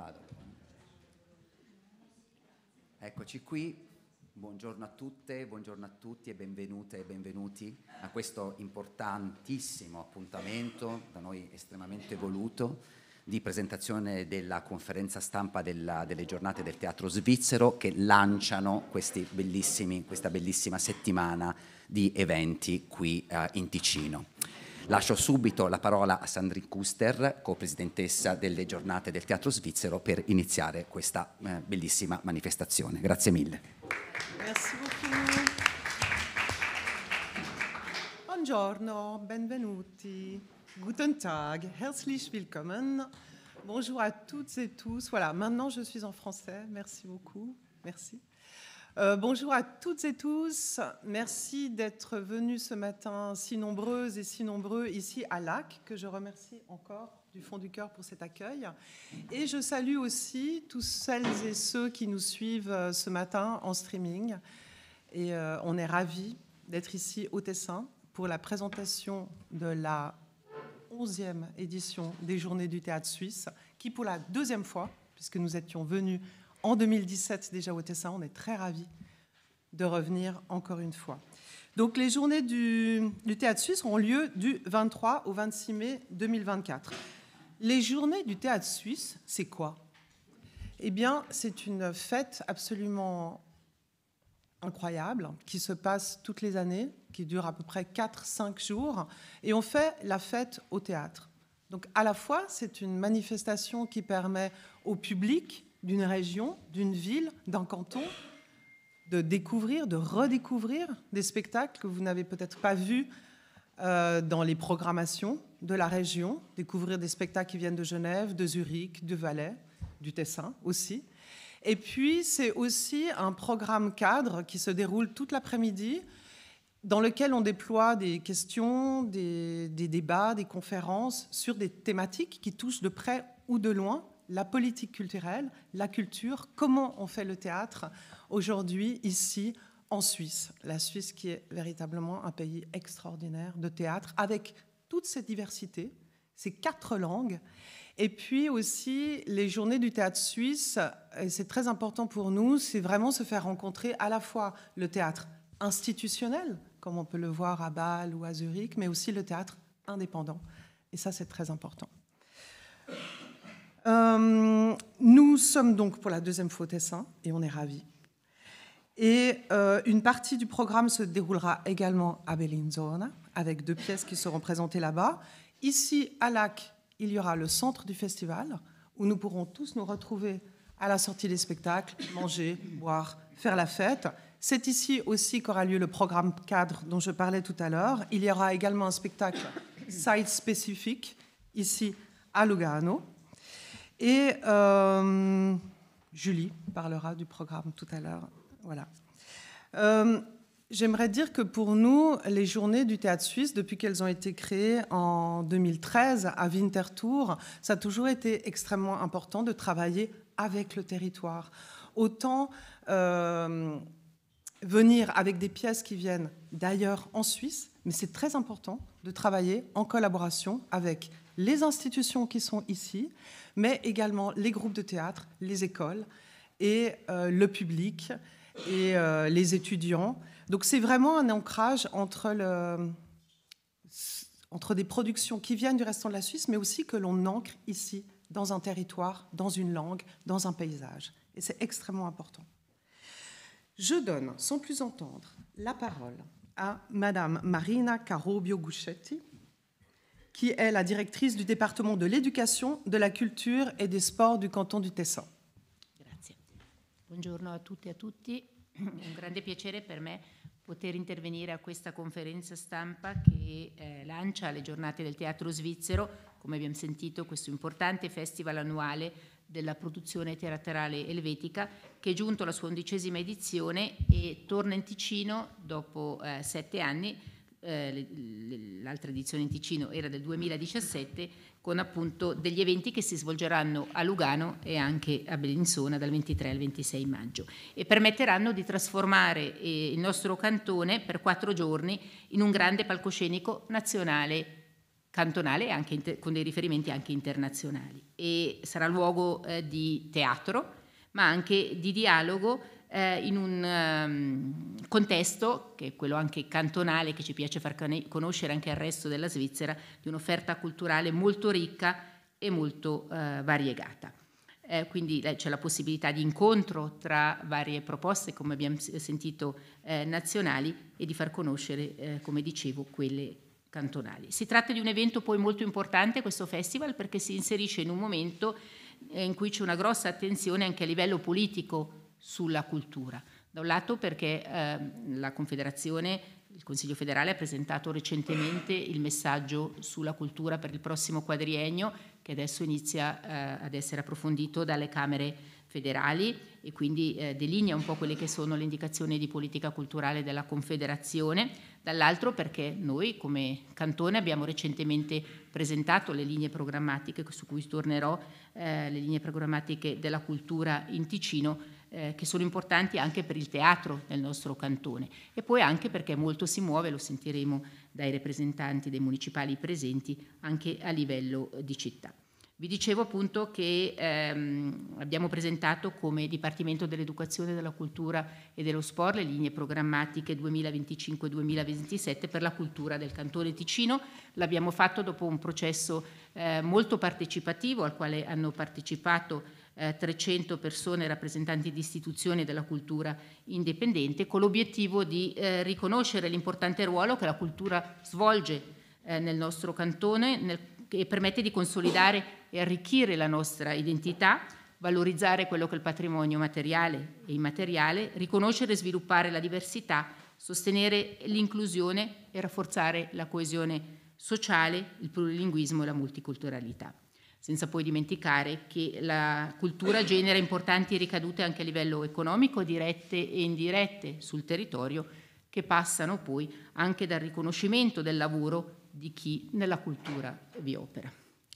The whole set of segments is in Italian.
Vado. Eccoci qui, buongiorno a tutte, buongiorno a tutti e benvenute e benvenuti a questo importantissimo appuntamento, da noi estremamente voluto, di presentazione della conferenza stampa della, delle giornate del teatro svizzero che lanciano questa bellissima settimana di eventi qui eh, in Ticino. Lascio subito la parola a Sandrine Kuster, co-presidentessa delle giornate del Teatro Svizzero, per iniziare questa eh, bellissima manifestazione. Grazie mille. Merci Buongiorno, benvenuti. Guten Tag, herzlich willkommen. Bonjour à toutes et tous. Voilà, maintenant je suis en français. Merci beaucoup. Merci. Euh, bonjour à toutes et tous. Merci d'être venus ce matin si nombreuses et si nombreux ici à Lac, que je remercie encore du fond du cœur pour cet accueil. Et je salue aussi tous celles et ceux qui nous suivent euh, ce matin en streaming. Et euh, on est ravis d'être ici au Tessin pour la présentation de la 11e édition des Journées du théâtre suisse, qui pour la deuxième fois, puisque nous étions venus en 2017 déjà au ça On est très ravis de revenir encore une fois. Donc les journées du, théâtre suisse ont lieu du 23 au 26 mai 2024. Les journées du théâtre suisse, c'est quoi Eh bien, c'est une fête absolument incroyable qui se passe toutes les années, qui dure à peu près 4-5 jours, et on fait la fête au théâtre. Donc à la fois, c'est une manifestation qui permet au public d'une région, d'une ville, d'un canton, de découvrir, de redécouvrir des spectacles que vous n'avez peut-être pas vus euh, dans les programmations de la région, découvrir des spectacles qui viennent de Genève, de Zurich, du Valais, du Tessin aussi. Et puis, c'est aussi un programme cadre qui se déroule toute l'après-midi, dans lequel on déploie des questions, des, débats, des conférences sur des thématiques qui touchent de près ou de loin la politique culturelle, la culture, comment on fait le théâtre aujourd'hui ici en Suisse. La Suisse qui est véritablement un pays extraordinaire de théâtre avec toute cette diversité, ces quatre langues. Et puis aussi les journées du théâtre suisse, c'est très important pour nous, c'est vraiment se faire rencontrer à la fois le théâtre institutionnel, comme on peut le voir à Bâle ou à Zurich, mais aussi le théâtre indépendant. Et ça, c'est très important. Euh, nous sommes donc pour la deuxième fois au Tessin et on est ravis. Et euh, une partie du programme se déroulera également à Bellinzona, avec deux pièces qui seront présentées là-bas. Ici, à Lac, il y aura le centre du festival, où nous pourrons tous nous retrouver à la sortie des spectacles, manger, boire, faire la fête. C'est ici aussi qu'aura lieu le programme cadre dont je parlais tout à l'heure. Il y aura également un spectacle site spécifique, ici à Lugano. Et euh, Julie parlera du programme tout à l'heure. Voilà. Euh, j'aimerais dire que pour nous, les journées du théâtre suisse, depuis qu'elles ont été créées en 2013 à Winterthur, ça a toujours été extrêmement important de travailler avec le territoire. Autant euh, venir avec des pièces qui viennent d'ailleurs en Suisse, mais c'est très important de travailler en collaboration avec les institutions qui sont ici, mais également les groupes de théâtre, les écoles et euh, le public et euh, les étudiants. Donc c'est vraiment un ancrage entre, entre des productions qui viennent du restant de la Suisse, mais aussi que l'on ancre ici, dans un territoire, dans une langue, dans un paysage. Et c'est extrêmement important. Je donne, sans plus entendre, la parole à Madame Marina Carobio gucetti qui est la directrice du département de l'éducation, de la culture et des sports du canton du Tessin. Grazie. Buongiorno a tutti e a tutti. È Un grande piacere per me poter intervenire a questa conferenza stampa che eh, lancia le giornate del teatro svizzero, come abbiamo sentito, questo importante festival annuale della produzione teatrale elvetica che è giunto alla sua undicesima edizione e torna in Ticino dopo eh, sette anni eh, l'altra edizione in Ticino era del 2017, con appunto degli eventi che si svolgeranno a Lugano e anche a Bellinzona dal 23 al 26 maggio e permetteranno di trasformare eh, il nostro cantone per quattro giorni in un grande palcoscenico nazionale cantonale anche con dei riferimenti anche internazionali e sarà luogo eh, di teatro ma anche di dialogo eh, in un um, contesto, che è quello anche cantonale, che ci piace far conoscere anche al resto della Svizzera, di un'offerta culturale molto ricca e molto eh, variegata. Eh, quindi eh, c'è la possibilità di incontro tra varie proposte, come abbiamo sentito, eh, nazionali e di far conoscere, eh, come dicevo, quelle cantonali. Si tratta di un evento poi molto importante, questo festival, perché si inserisce in un momento in cui c'è una grossa attenzione anche a livello politico sulla cultura. Da un lato perché eh, la Confederazione, il Consiglio federale ha presentato recentemente il messaggio sulla cultura per il prossimo quadriennio che adesso inizia eh, ad essere approfondito dalle Camere federali e quindi eh, delinea un po' quelle che sono le indicazioni di politica culturale della Confederazione, dall'altro perché noi come Cantone abbiamo recentemente presentato le linee programmatiche, su cui tornerò, eh, le linee programmatiche della cultura in Ticino eh, che sono importanti anche per il teatro nel nostro cantone e poi anche perché molto si muove, lo sentiremo dai rappresentanti dei municipali presenti, anche a livello eh, di città. Vi dicevo appunto che ehm, abbiamo presentato come Dipartimento dell'Educazione, della Cultura e dello Sport le linee programmatiche 2025-2027 per la cultura del Cantone Ticino. L'abbiamo fatto dopo un processo eh, molto partecipativo al quale hanno partecipato eh, 300 persone rappresentanti di istituzioni della cultura indipendente, con l'obiettivo di eh, riconoscere l'importante ruolo che la cultura svolge eh, nel nostro cantone nel, che permette di consolidare e arricchire la nostra identità, valorizzare quello che è il patrimonio materiale e immateriale, riconoscere e sviluppare la diversità, sostenere l'inclusione e rafforzare la coesione sociale, il plurilinguismo e la multiculturalità senza poi dimenticare che la cultura genera importanti ricadute anche a livello economico, dirette e indirette sul territorio, che passano poi anche dal riconoscimento del lavoro di chi nella cultura vi opera.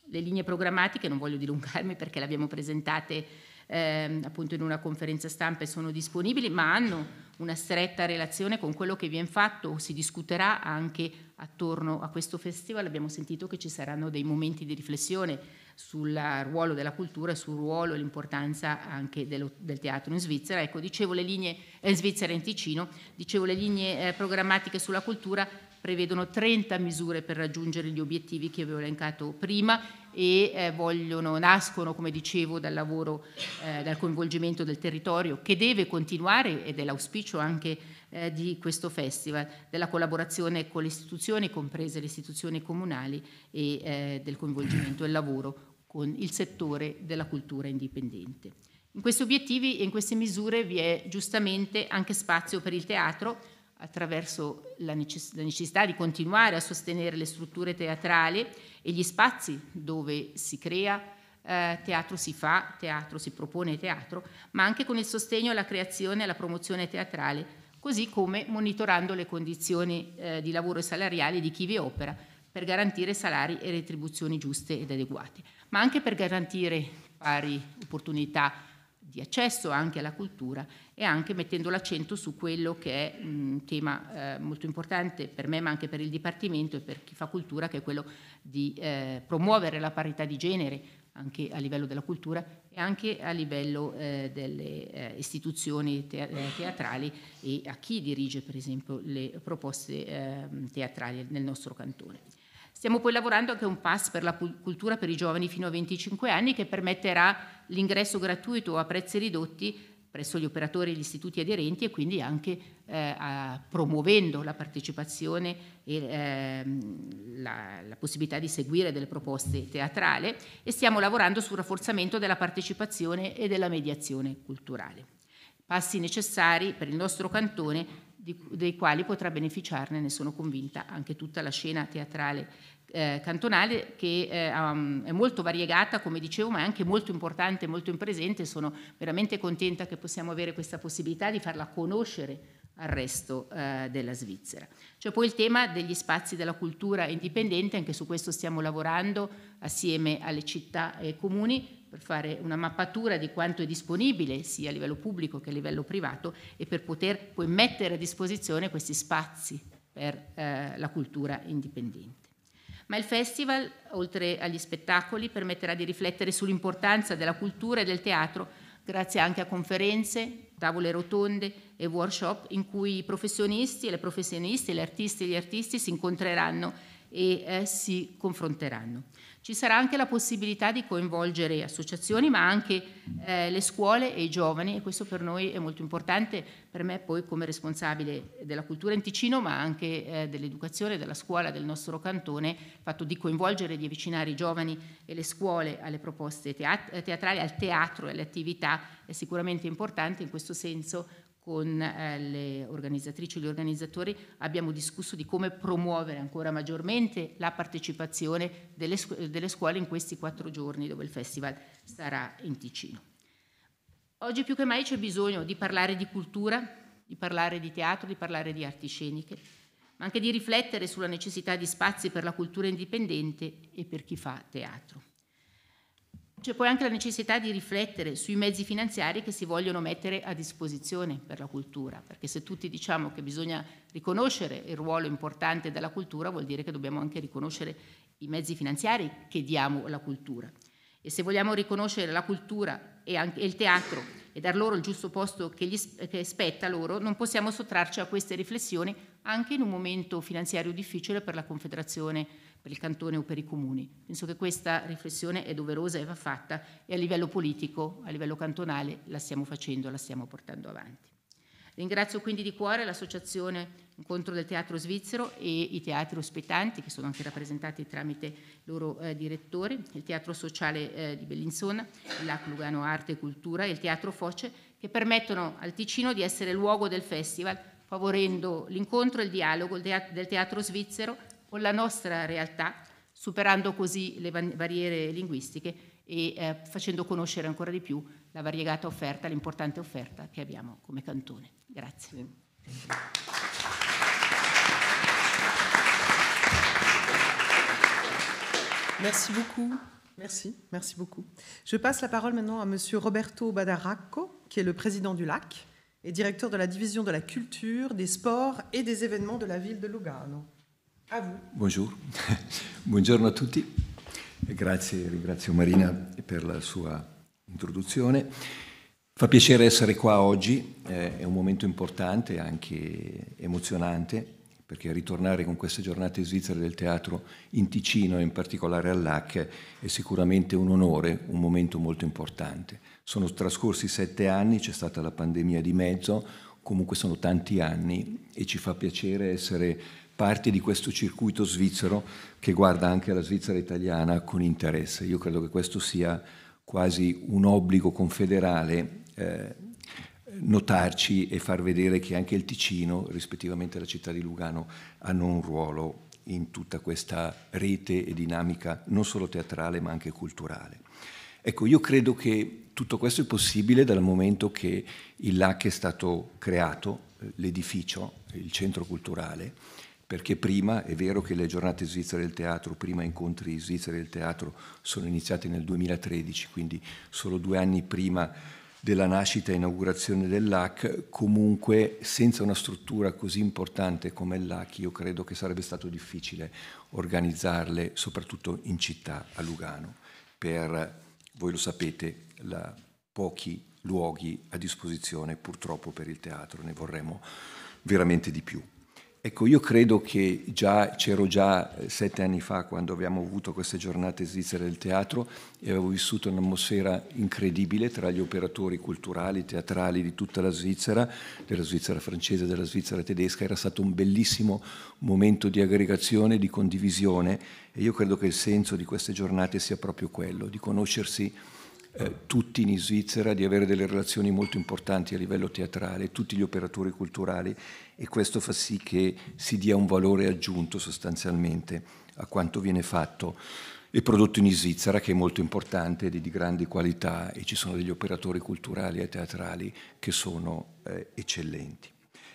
Le linee programmatiche, non voglio dilungarmi perché le abbiamo presentate eh, appunto in una conferenza stampa e sono disponibili, ma hanno una stretta relazione con quello che viene fatto, o si discuterà anche attorno a questo festival, abbiamo sentito che ci saranno dei momenti di riflessione sul ruolo della cultura e sul ruolo e l'importanza anche dello, del teatro in Svizzera. Ecco, dicevo le linee eh, in Svizzera e in Ticino, dicevo le linee eh, programmatiche sulla cultura prevedono 30 misure per raggiungere gli obiettivi che avevo elencato prima e eh, vogliono, nascono, come dicevo, dal lavoro, eh, dal coinvolgimento del territorio che deve continuare ed è l'auspicio anche eh, di questo festival, della collaborazione con le istituzioni, comprese le istituzioni comunali e eh, del coinvolgimento e lavoro con il settore della cultura indipendente. In questi obiettivi e in queste misure vi è giustamente anche spazio per il teatro attraverso la necessità di continuare a sostenere le strutture teatrali e gli spazi dove si crea eh, teatro si fa, teatro si propone teatro, ma anche con il sostegno alla creazione e alla promozione teatrale così come monitorando le condizioni eh, di lavoro e salariali di chi vi opera per garantire salari e retribuzioni giuste ed adeguate, ma anche per garantire pari opportunità di accesso anche alla cultura e anche mettendo l'accento su quello che è un tema eh, molto importante per me ma anche per il Dipartimento e per chi fa cultura che è quello di eh, promuovere la parità di genere anche a livello della cultura e anche a livello eh, delle eh, istituzioni te- eh, teatrali e a chi dirige per esempio le proposte eh, teatrali nel nostro cantone. Stiamo poi lavorando anche a un pass per la cultura per i giovani fino a 25 anni che permetterà l'ingresso gratuito a prezzi ridotti presso gli operatori e gli istituti aderenti e quindi anche eh, a, promuovendo la partecipazione e ehm, la, la, possibilità di seguire delle proposte teatrali e stiamo lavorando sul rafforzamento della partecipazione e della mediazione culturale. Passi necessari per il nostro cantone di, dei quali potrà beneficiarne, ne sono convinta, anche tutta la scena teatrale eh, cantonale che eh, um, è molto variegata, come dicevo, ma è anche molto importante, molto in presente. Sono veramente contenta che possiamo avere questa possibilità di farla conoscere al resto eh, della Svizzera. C'è poi il tema degli spazi della cultura indipendente, anche su questo stiamo lavorando assieme alle città e ai comuni per fare una mappatura di quanto è disponibile sia a livello pubblico che a livello privato e per poter poi mettere a disposizione questi spazi per eh, la cultura indipendente. Ma il festival, oltre agli spettacoli, permetterà di riflettere sull'importanza della cultura e del teatro grazie anche a conferenze, tavole rotonde, e workshop in cui i professionisti e le professioniste, gli artisti e gli artisti si incontreranno e eh, si confronteranno. Ci sarà anche la possibilità di coinvolgere associazioni ma anche eh, le scuole e i giovani e questo per noi è molto importante, per me poi come responsabile della cultura in Ticino ma anche eh, dell'educazione, della scuola, del nostro cantone, il fatto di coinvolgere e di avvicinare i giovani e le scuole alle proposte teat teatrali, al teatro e alle attività è sicuramente importante, in questo senso con eh, le organizzatrici e gli organizzatori abbiamo discusso di come promuovere ancora maggiormente la partecipazione delle, delle scuole in questi quattro giorni dove il festival sarà in Ticino. Oggi più che mai c'è bisogno di parlare di cultura, di parlare di teatro, di parlare di arti sceniche, ma anche di riflettere sulla necessità di spazi per la cultura indipendente e per chi fa teatro. C'è poi anche la necessità di riflettere sui mezzi finanziari che si vogliono mettere a disposizione per la cultura, perché se tutti diciamo che bisogna riconoscere il ruolo importante della cultura vuol dire che dobbiamo anche riconoscere i mezzi finanziari che diamo alla cultura. E se vogliamo riconoscere la cultura e, anche, il teatro e dar loro il giusto posto che, gli, che spetta loro, non possiamo sottrarci a queste riflessioni anche in un momento finanziario difficile per la Confederazione per il cantone o per i comuni. Penso che questa riflessione è doverosa e va fatta e a livello politico, a livello cantonale, la stiamo facendo, la stiamo portando avanti. Ringrazio quindi di cuore l'associazione Incontro del Teatro Svizzero e i teatri ospitanti, che sono anche rappresentati tramite i loro eh, direttori, il Teatro Sociale eh, di Bellinzona, l'AC Lugano Arte e Cultura e il Teatro Foce, che permettono al Ticino di essere luogo del festival, favorendo l'incontro e il dialogo del teatro svizzero con la nostra realtà, superando così le barriere linguistiche e eh, facendo conoscere ancora di più la variegata offerta, l'importante offerta che abbiamo come cantone. Grazie. Merci beaucoup. Merci, merci beaucoup. Je passe la parole maintenant à Monsieur Roberto Badaracco, qui est le président du LAC et directeur de la division de la culture, des sports et des événements de la ville de Lugano. A voi. Buongiorno. Buongiorno a tutti. Grazie, ringrazio Marina per la sua introduzione. Fa piacere essere qua oggi, eh, è un momento importante, e anche emozionante, perché ritornare con queste giornate svizzere del teatro in Ticino e in particolare all'AC è sicuramente un onore, un momento molto importante. Sono trascorsi sette anni, c'è stata la pandemia di mezzo, comunque sono tanti anni e ci fa piacere essere parte di questo circuito svizzero che guarda anche la Svizzera italiana con interesse. Io credo che questo sia quasi un obbligo confederale eh, notarci e far vedere che anche il Ticino, rispettivamente la città di Lugano, hanno un ruolo in tutta questa rete e dinamica non solo teatrale ma anche culturale. Ecco, io credo che tutto questo è possibile dal momento che il LAC è stato creato, eh, l'edificio, il centro culturale, perché prima è vero che le giornate svizzere del teatro, prima incontri svizzere del teatro sono iniziate nel 2013, quindi solo due anni prima della nascita e inaugurazione dell'AC, comunque senza una struttura così importante come l'AC io credo che sarebbe stato difficile organizzarle, soprattutto in città, a Lugano, per, voi lo sapete, la, pochi luoghi a disposizione purtroppo per il teatro, ne vorremmo veramente di più. Ecco, io credo che già, c'ero già eh, sette anni fa quando abbiamo avuto queste giornate svizzere del teatro e avevo vissuto un'atmosfera incredibile tra gli operatori culturali, teatrali di tutta la Svizzera, della Svizzera francese, della Svizzera tedesca. Era stato un bellissimo momento di aggregazione, di condivisione e io credo che il senso di queste giornate sia proprio quello, di conoscersi eh, tutti in Svizzera, di avere delle relazioni molto importanti a livello teatrale, tutti gli operatori culturali e questo fa sì che si dia un valore aggiunto sostanzialmente a quanto viene fatto e prodotto in Svizzera che è molto importante ed è di grande qualità e ci sono degli operatori culturali e teatrali che sono eh, eccellenti.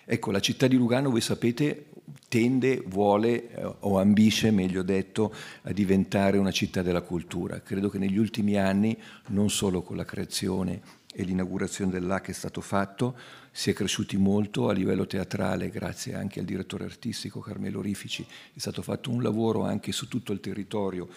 Ecco, la città di Lugano, voi sapete, tende, vuole eh, o ambisce, meglio detto, a diventare una città della cultura. Credo che negli ultimi anni, non solo con la creazione e l'inaugurazione dell'A che è stato fatto, si è cresciuti molto a livello teatrale grazie anche al direttore artistico Carmelo Rifici, è stato fatto un lavoro anche su tutto il territorio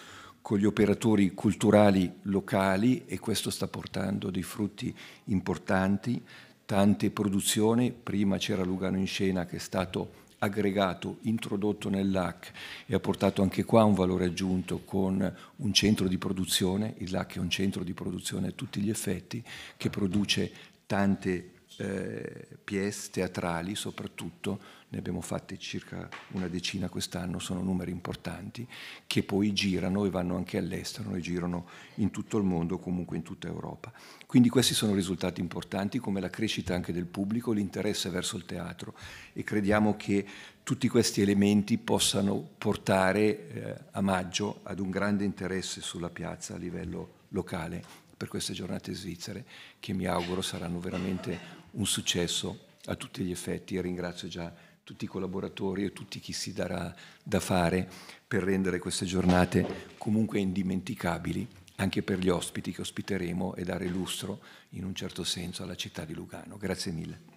con gli operatori culturali locali e questo sta portando dei frutti importanti, tante produzioni, prima c'era Lugano in scena che è stato aggregato, introdotto nell'AC e ha portato anche qua un valore aggiunto con un centro di produzione, il LAC è un centro di produzione a tutti gli effetti che produce tante eh, pièce teatrali soprattutto, ne abbiamo fatte circa una decina quest'anno, sono numeri importanti, che poi girano e vanno anche all'estero, e girano in tutto il mondo, comunque in tutta Europa. Quindi questi sono risultati importanti come la crescita anche del pubblico, l'interesse verso il teatro e crediamo che tutti questi elementi possano portare eh, a maggio ad un grande interesse sulla piazza a livello locale per queste giornate svizzere che mi auguro saranno veramente un successo a tutti gli effetti e ringrazio già tutti i collaboratori e tutti chi si darà da fare per rendere queste giornate comunque indimenticabili anche per gli ospiti che ospiteremo e dare lustro in un certo senso alla città di Lugano. Grazie mille.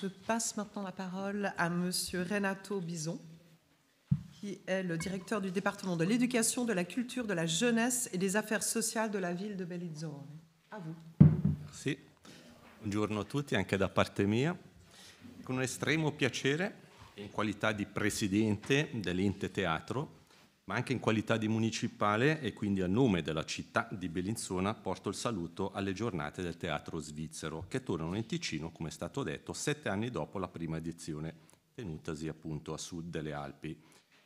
Je passe maintenant la parole à Monsieur Renato Bison qui est le directeur du département de l'éducation, de la culture, de la jeunesse et des affaires sociali della ville di Bellizzone. A vous. Merci. Buongiorno a tutti, anche da parte mia. Con un estremo piacere, in qualità di presidente dell'ente teatro, ma anche in qualità di municipale e quindi a nome della città di Bellinzona porto il saluto alle giornate del teatro svizzero che tornano in Ticino, come è stato detto, sette anni dopo la prima edizione tenutasi appunto a sud delle Alpi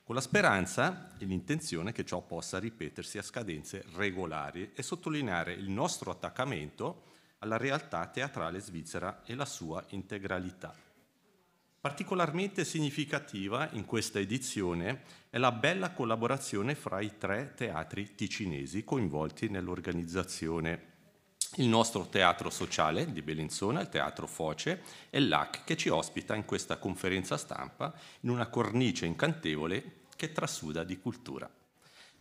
con la speranza e l'intenzione che ciò possa ripetersi a scadenze regolari e sottolineare il nostro attaccamento alla realtà teatrale svizzera e la sua integralità. Particolarmente significativa in questa edizione è la bella collaborazione fra i tre teatri ticinesi coinvolti nell'organizzazione. Il nostro teatro sociale di Bellinzona, il teatro Foce e l'AC che ci ospita in questa conferenza stampa in una cornice incantevole che trasuda di cultura.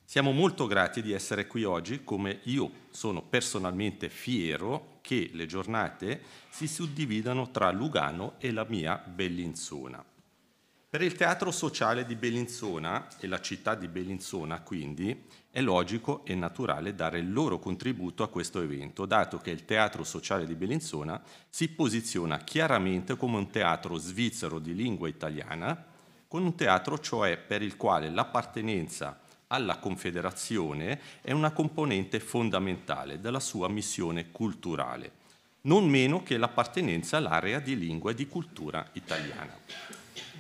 Siamo molto grati di essere qui oggi, come io sono personalmente fiero che le giornate si suddividano tra Lugano e la mia Bellinzona. Per il teatro sociale di Bellinzona e la città di Bellinzona, quindi, è logico e naturale dare il loro contributo a questo evento, dato che il teatro sociale di Bellinzona si posiziona chiaramente come un teatro svizzero di lingua italiana, con un teatro cioè per il quale l'appartenenza alla Confederazione è una componente fondamentale della sua missione culturale, non meno che l'appartenenza all'area di lingua e di cultura italiana.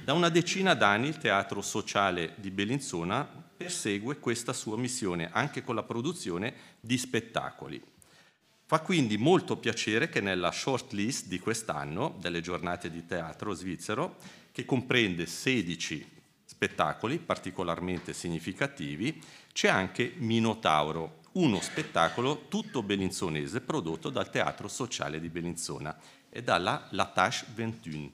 Da una decina d'anni il Teatro Sociale di Bellinzona persegue questa sua missione anche con la produzione di spettacoli. Fa quindi molto piacere che nella shortlist di quest'anno delle giornate di teatro svizzero che comprende 16 spettacoli particolarmente significativi, c'è anche Minotauro, uno spettacolo tutto belinzonese prodotto dal Teatro Sociale di Belinzona e dalla La Tache 21.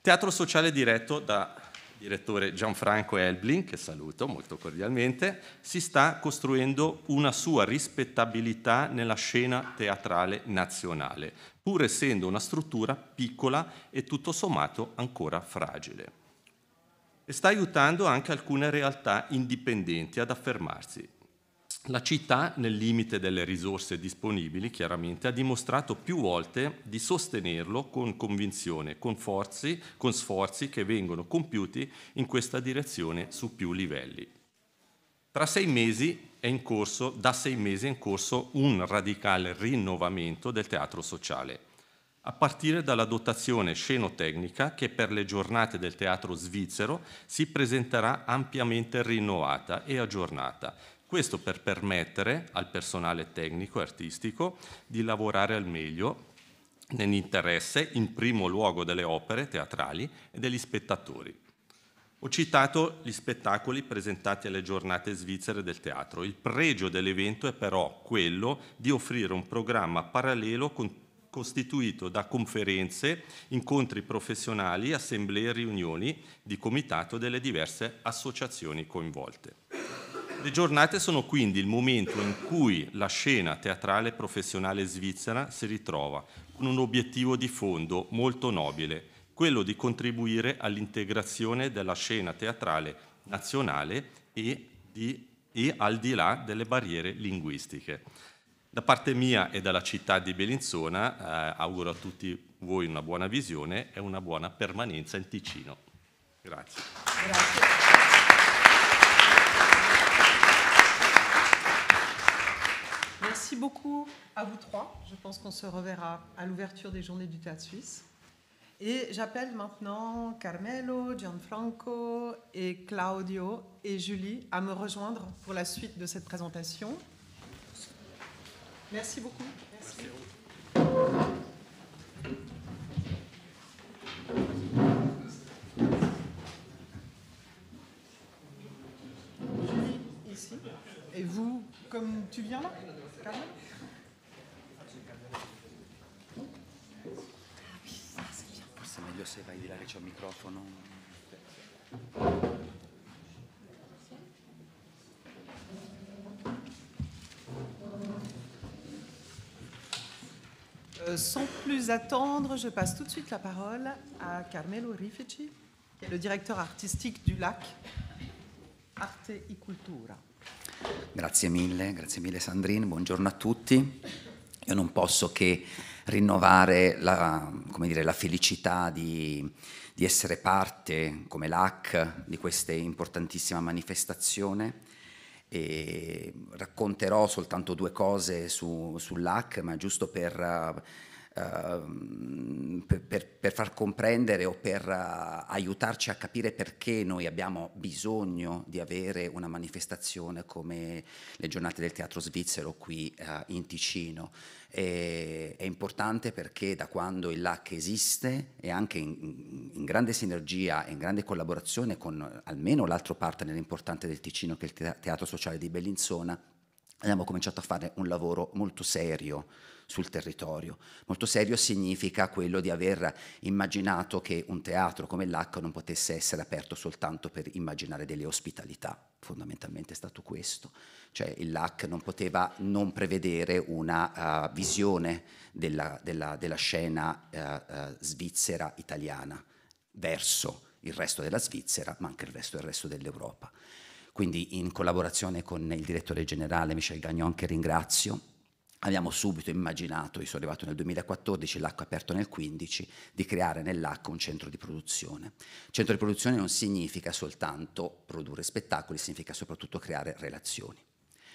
Teatro Sociale diretto da direttore Gianfranco Elblin, che saluto molto cordialmente, si sta costruendo una sua rispettabilità nella scena teatrale nazionale pur essendo una struttura piccola e tutto sommato ancora fragile. E sta aiutando anche alcune realtà indipendenti ad affermarsi. La città, nel limite delle risorse disponibili, chiaramente ha dimostrato più volte di sostenerlo con convinzione, con, forzi, con sforzi che vengono compiuti in questa direzione su più livelli. Tra sei mesi è in corso, da sei mesi è in corso un radicale rinnovamento del teatro sociale, a partire dalla dotazione scenotecnica che per le giornate del teatro svizzero si presenterà ampiamente rinnovata e aggiornata. Questo per permettere al personale tecnico e artistico di lavorare al meglio nell'interesse in primo luogo delle opere teatrali e degli spettatori. Ho citato gli spettacoli presentati alle giornate svizzere del teatro. Il pregio dell'evento è però quello di offrire un programma parallelo con costituito da conferenze, incontri professionali, assemblee e riunioni di comitato delle diverse associazioni coinvolte. Le giornate sono quindi il momento in cui la scena teatrale professionale svizzera si ritrova con un obiettivo di fondo molto nobile, quello di contribuire all'integrazione della scena teatrale nazionale e, di, e al di là delle barriere linguistiche. Da parte mia e dalla città di Bellinzona eh, auguro a tutti voi una buona visione e una buona permanenza in Ticino. Grazie. Grazie. Merci beaucoup à vous trois. Je pense qu'on se reverra à l'ouverture des journées du Théâtre Suisse. Et j'appelle maintenant Carmelo, Gianfranco et Claudio et Julie à me rejoindre pour la suite de cette présentation. Merci beaucoup. Merci. ici. Et vous, comme tu viens là meglio se vai di là che c'è un microfono. Euh, sans plus attendre, je passe tout de suite la parole à Carmelo Rifici, qui est le directeur artistique du LAC Arte e Cultura. Grazie mille, grazie mille Sandrine, buongiorno a tutti. Io non posso che rinnovare la, dire, la felicità di, di, essere parte, come l'AC, di questa importantissima manifestazione. E racconterò soltanto due cose su, sull'AC, ma giusto per Ehm, per, per, per, far comprendere o per uh, aiutarci a capire perché noi abbiamo bisogno di avere una manifestazione come le giornate del teatro svizzero qui uh, in Ticino. E, è importante perché da quando il LAC esiste e anche in, in grande sinergia e in grande collaborazione con almeno l'altro partner importante del Ticino che è il Teatro Sociale di Bellinzona, abbiamo cominciato a fare un lavoro molto serio sul territorio. Molto serio significa quello di aver immaginato che un teatro come l'H non potesse essere aperto soltanto per immaginare delle ospitalità, fondamentalmente è stato questo, cioè il LAC non poteva non prevedere una uh, visione della, della, della scena uh, uh, svizzera italiana verso il resto della Svizzera, ma anche il resto del resto dell'Europa quindi in collaborazione con il direttore generale Michel Gagnon che ringrazio. Abbiamo subito immaginato, io sono arrivato nel 2014, l'acqua aperto nel 2015, di creare nell'acqua un centro di produzione. Centro di produzione non significa soltanto produrre spettacoli, significa soprattutto creare relazioni.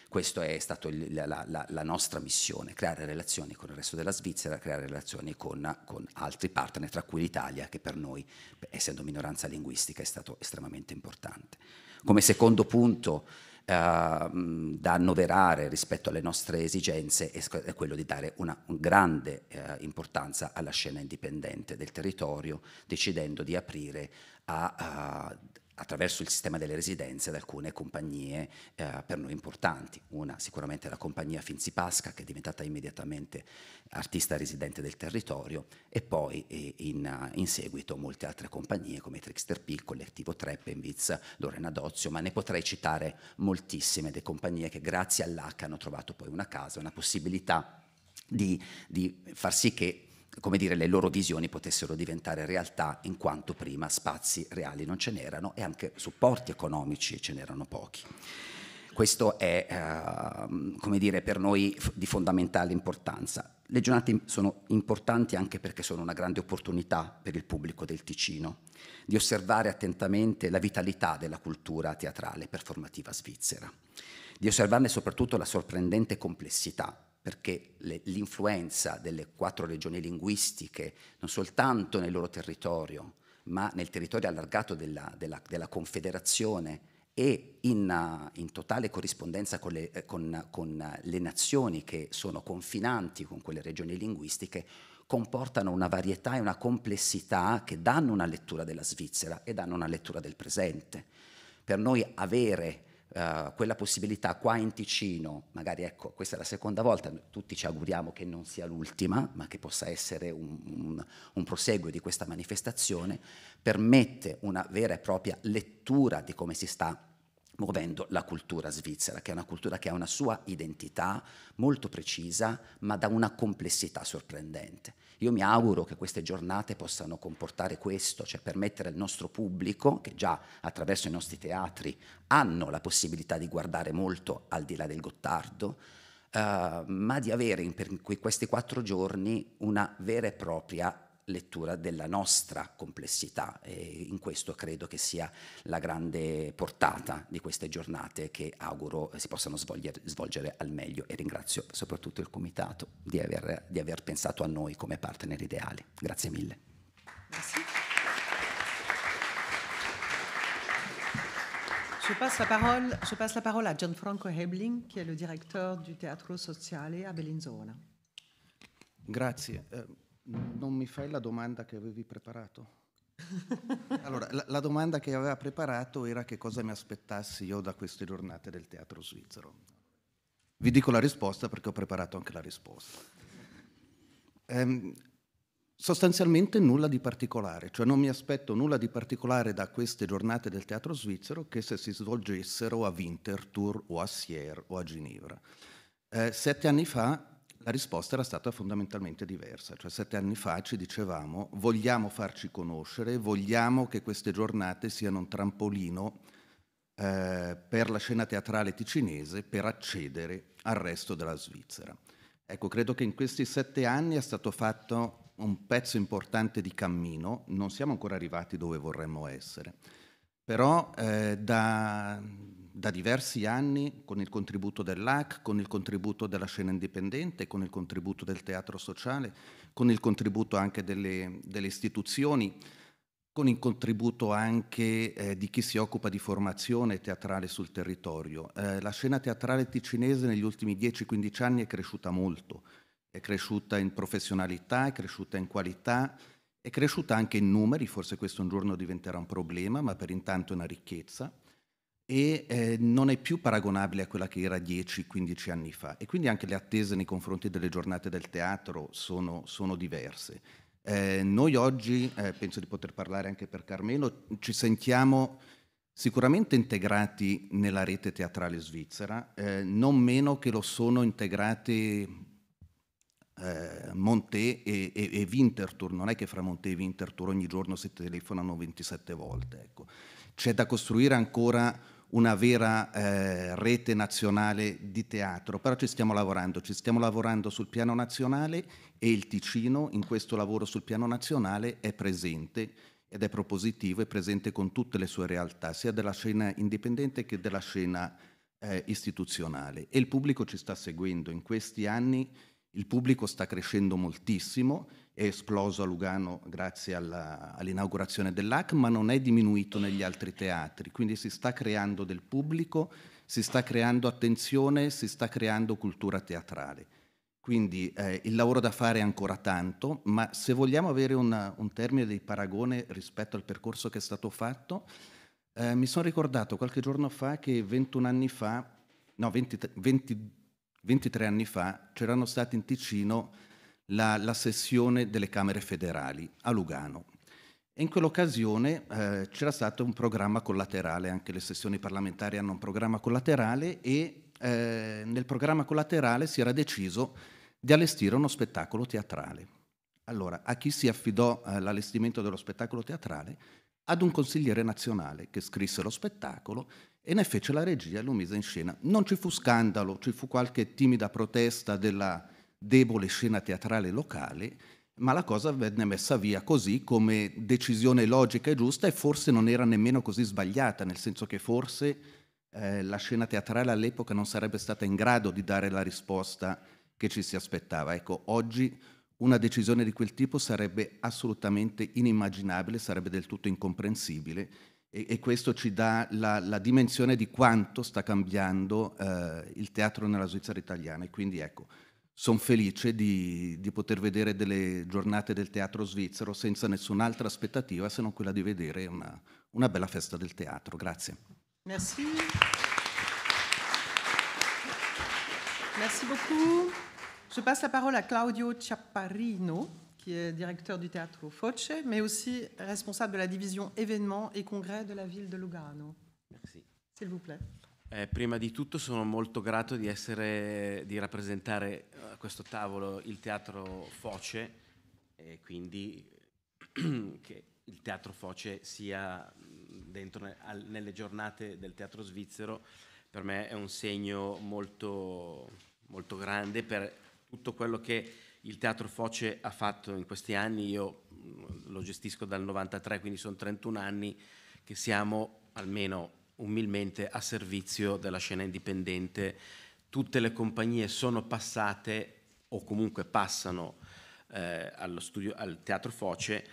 Questa è stata la, la, la, nostra missione, creare relazioni con il resto della Svizzera, creare relazioni con, con altri partner, tra cui l'Italia, che per noi, essendo minoranza linguistica, è stato estremamente importante. Come secondo punto eh, da annoverare rispetto alle nostre esigenze è quello di dare una grande eh, importanza alla scena indipendente del territorio, decidendo di aprire a, a attraverso il sistema delle residenze ad alcune compagnie eh, per noi importanti. Una sicuramente la compagnia Finzi Pasca che è diventata immediatamente artista residente del territorio e poi eh, in, eh, in, seguito molte altre compagnie come Trickster P, Collettivo Treppenwitz, Lorena Dozio, ma ne potrei citare moltissime delle compagnie che grazie all'H hanno trovato poi una casa, una possibilità di, di far sì che come dire, le loro visioni potessero diventare realtà in quanto prima spazi reali non ce n'erano e anche supporti economici ce n'erano pochi. Questo è, eh, come dire, per noi di fondamentale importanza. Le giornate sono importanti anche perché sono una grande opportunità per il pubblico del Ticino di osservare attentamente la vitalità della cultura teatrale performativa svizzera, di osservarne soprattutto la sorprendente complessità perché le, l'influenza delle quattro regioni linguistiche, non soltanto nel loro territorio, ma nel territorio allargato della, della, della Confederazione e in, uh, in totale corrispondenza con le, eh, con, uh, con uh, le nazioni che sono confinanti con quelle regioni linguistiche, comportano una varietà e una complessità che danno una lettura della Svizzera e danno una lettura del presente. Per noi avere eh, quella possibilità qua in Ticino, magari ecco, questa è la seconda volta, tutti ci auguriamo che non sia l'ultima, ma che possa essere un, un, un proseguo di questa manifestazione, permette una vera e propria lettura di come si sta muovendo la cultura svizzera, che è una cultura che ha una sua identità molto precisa, ma da una complessità sorprendente. Io mi auguro che queste giornate possano comportare questo, cioè permettere al nostro pubblico, che già attraverso i nostri teatri hanno la possibilità di guardare molto al di là del Gottardo, eh, ma di avere in, questi quattro giorni una vera e propria lettura della nostra complessità e in questo credo che sia la grande portata di queste giornate che auguro si possano svolgere, svolgere al meglio e ringrazio soprattutto il Comitato di aver, di aver, pensato a noi come partner ideali. Grazie mille. Grazie. Je passe, la parole, je passe la parole à Gianfranco Hebling, qui est le directeur du Teatro Sociale a Bellinzona. Grazie. Eh, non mi fai la domanda che avevi preparato. Allora, la, la, domanda che aveva preparato era che cosa mi aspettassi io da queste giornate del teatro svizzero. Vi dico la risposta perché ho preparato anche la risposta. Ehm, sostanzialmente nulla di particolare, cioè non mi aspetto nulla di particolare da queste giornate del teatro svizzero che se si svolgessero a Winterthur o a Sierre o a Ginevra. Eh, sette anni fa la risposta era stata fondamentalmente diversa, cioè sette anni fa ci dicevamo vogliamo farci conoscere, vogliamo che queste giornate siano un trampolino eh, per la scena teatrale ticinese per accedere al resto della Svizzera. Ecco, credo che in questi sette anni è stato fatto un pezzo importante di cammino, non siamo ancora arrivati dove vorremmo essere, però eh, da, da diversi anni con il contributo dell'AC, con il contributo della scena indipendente, con il contributo del teatro sociale, con il contributo anche delle, delle istituzioni, con il contributo anche eh, di chi si occupa di formazione teatrale sul territorio. Eh, la scena teatrale ticinese negli ultimi 10-15 anni è cresciuta molto, è cresciuta in professionalità, è cresciuta in qualità, è cresciuta anche in numeri, forse questo un giorno diventerà un problema, ma per intanto è una ricchezza e eh, non è più paragonabile a quella che era 10-15 anni fa e quindi anche le attese nei confronti delle giornate del teatro sono, sono diverse. Eh, noi oggi, eh, penso di poter parlare anche per Carmelo, ci sentiamo sicuramente integrati nella rete teatrale svizzera, eh, non meno che lo sono integrati eh, Monté e, e, e, Winterthur, non è che fra Monté e Winterthur ogni giorno si telefonano 27 volte. Ecco. C'è da costruire ancora una vera eh, rete nazionale di teatro, però ci stiamo lavorando, ci stiamo lavorando sul piano nazionale e il Ticino in questo lavoro sul piano nazionale è presente ed è propositivo, è presente con tutte le sue realtà, sia della scena indipendente che della scena eh, istituzionale. E il pubblico ci sta seguendo in questi anni. Il pubblico sta crescendo moltissimo, è esploso a Lugano grazie alla, all'inaugurazione dell'AC, ma non è diminuito negli altri teatri, quindi si sta creando del pubblico, si sta creando attenzione, si sta creando cultura teatrale. Quindi eh, il lavoro da fare è ancora tanto, ma se vogliamo avere una, un termine di paragone rispetto al percorso che è stato fatto, eh, mi sono ricordato qualche giorno fa che 21 anni fa, no, 20, 20, 23 anni fa c'erano state in Ticino la, la, sessione delle Camere federali a Lugano. E in quell'occasione eh, c'era stato un programma collaterale, anche le sessioni parlamentari hanno un programma collaterale e eh, nel programma collaterale si era deciso di allestire uno spettacolo teatrale. Allora, a chi si affidò eh, l'allestimento dello spettacolo teatrale? Ad un consigliere nazionale che scrisse lo spettacolo e ne fece la regia, e lo mise in scena. Non ci fu scandalo, ci fu qualche timida protesta della debole scena teatrale locale, ma la cosa venne messa via così come decisione logica e giusta e forse non era nemmeno così sbagliata, nel senso che forse eh, la scena teatrale all'epoca non sarebbe stata in grado di dare la risposta che ci si aspettava. Ecco, oggi una decisione di quel tipo sarebbe assolutamente inimmaginabile, sarebbe del tutto incomprensibile e, e questo ci dà la, la, dimensione di quanto sta cambiando eh, il teatro nella Svizzera italiana e quindi ecco, sono felice di, di, poter vedere delle giornate del teatro svizzero senza nessun'altra aspettativa se non quella di vedere una, una bella festa del teatro. Grazie. Merci. Merci beaucoup. Je passe la parola a Claudio Ciapparino qui est directeur du Teatro Foce, mais aussi responsable de la division événements et congrès de la ville de Lugano. Merci. S'il vous plaît. Eh, prima di tutto sono molto grato di, essere, di rappresentare a eh, questo tavolo il Teatro Foce e quindi che il Teatro Foce sia mm, dentro nelle giornate del Teatro Svizzero. Per me è un segno molto, molto grande per tutto quello che il Teatro Foce ha fatto in questi anni, io mm, lo gestisco dal 93, quindi sono 31 anni che siamo almeno umilmente a servizio della scena indipendente. Tutte le compagnie sono passate o comunque passano eh, studio, al Teatro Foce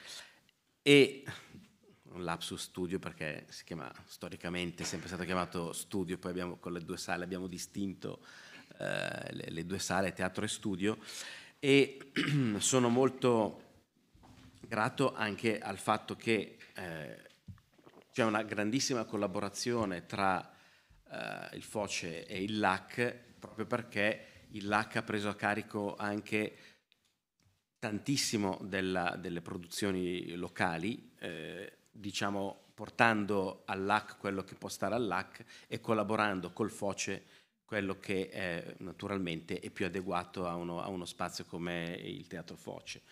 e un lapsus studio perché si chiama storicamente, è sempre stato chiamato studio, poi abbiamo, con le due sale abbiamo distinto eh, le, le due sale, teatro e studio e sono molto grato anche al fatto che eh, c'è una grandissima collaborazione tra eh, il FOCE e il LAC proprio perché il LAC ha preso a carico anche tantissimo della, delle produzioni locali, eh, diciamo portando al LAC quello che può stare al LAC e collaborando col FOCE quello che è, eh, naturalmente è più adeguato a uno, a uno spazio come il Teatro Foce.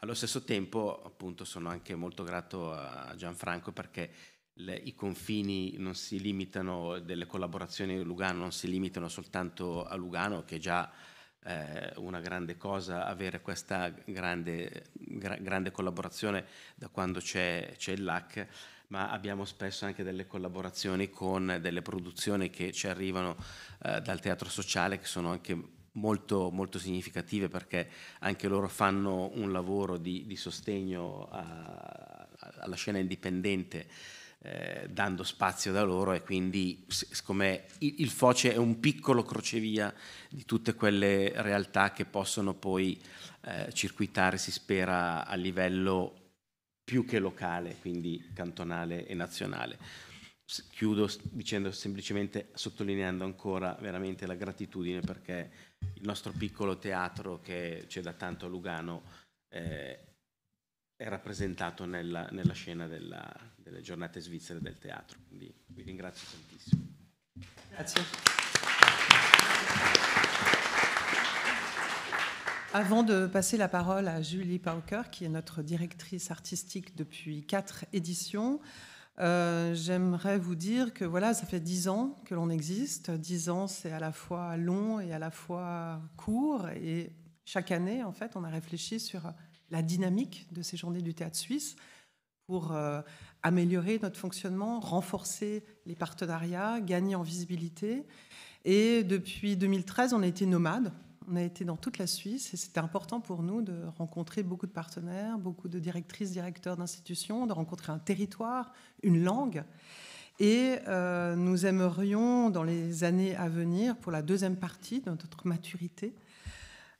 Allo stesso tempo, appunto, sono anche molto grato a Gianfranco perché le, i confini non si limitano, delle collaborazioni Lugano non si limitano soltanto a Lugano, che è già eh, una grande cosa avere questa grande, gra, grande collaborazione da quando c'è, c'è il LAC ma abbiamo spesso anche delle collaborazioni con delle produzioni che ci arrivano eh, dal teatro sociale che sono anche molto, molto significative perché anche loro fanno un lavoro di, di sostegno a, alla scena indipendente eh, dando spazio da loro e quindi siccome il Foce è un piccolo crocevia di tutte quelle realtà che possono poi eh, circuitare, si spera, a livello più che locale, quindi cantonale e nazionale. Chiudo dicendo semplicemente, sottolineando ancora veramente la gratitudine perché il nostro piccolo teatro che c'è da tanto a Lugano eh, è rappresentato nella, nella scena della, delle giornate svizzere del teatro. Quindi vi ringrazio tantissimo. Grazie. Avant de passer la parole à Julie Pauker, qui est notre directrice artistique depuis quatre éditions, euh, j'aimerais vous dire que voilà, ça fait dix ans que l'on existe. Dix ans, c'est à la fois long et à la fois court. Et chaque année, en fait, on a réfléchi sur la dynamique de ces journées du théâtre suisse pour euh, améliorer notre fonctionnement, renforcer les partenariats, gagner en visibilité. Et depuis 2013, on a été nomades on a été dans toute la Suisse et c'était important pour nous de rencontrer beaucoup de partenaires, beaucoup de directrices, directeurs d'institutions, de rencontrer un territoire, une langue. Et euh, nous aimerions, dans les années à venir, pour la deuxième partie de notre maturité,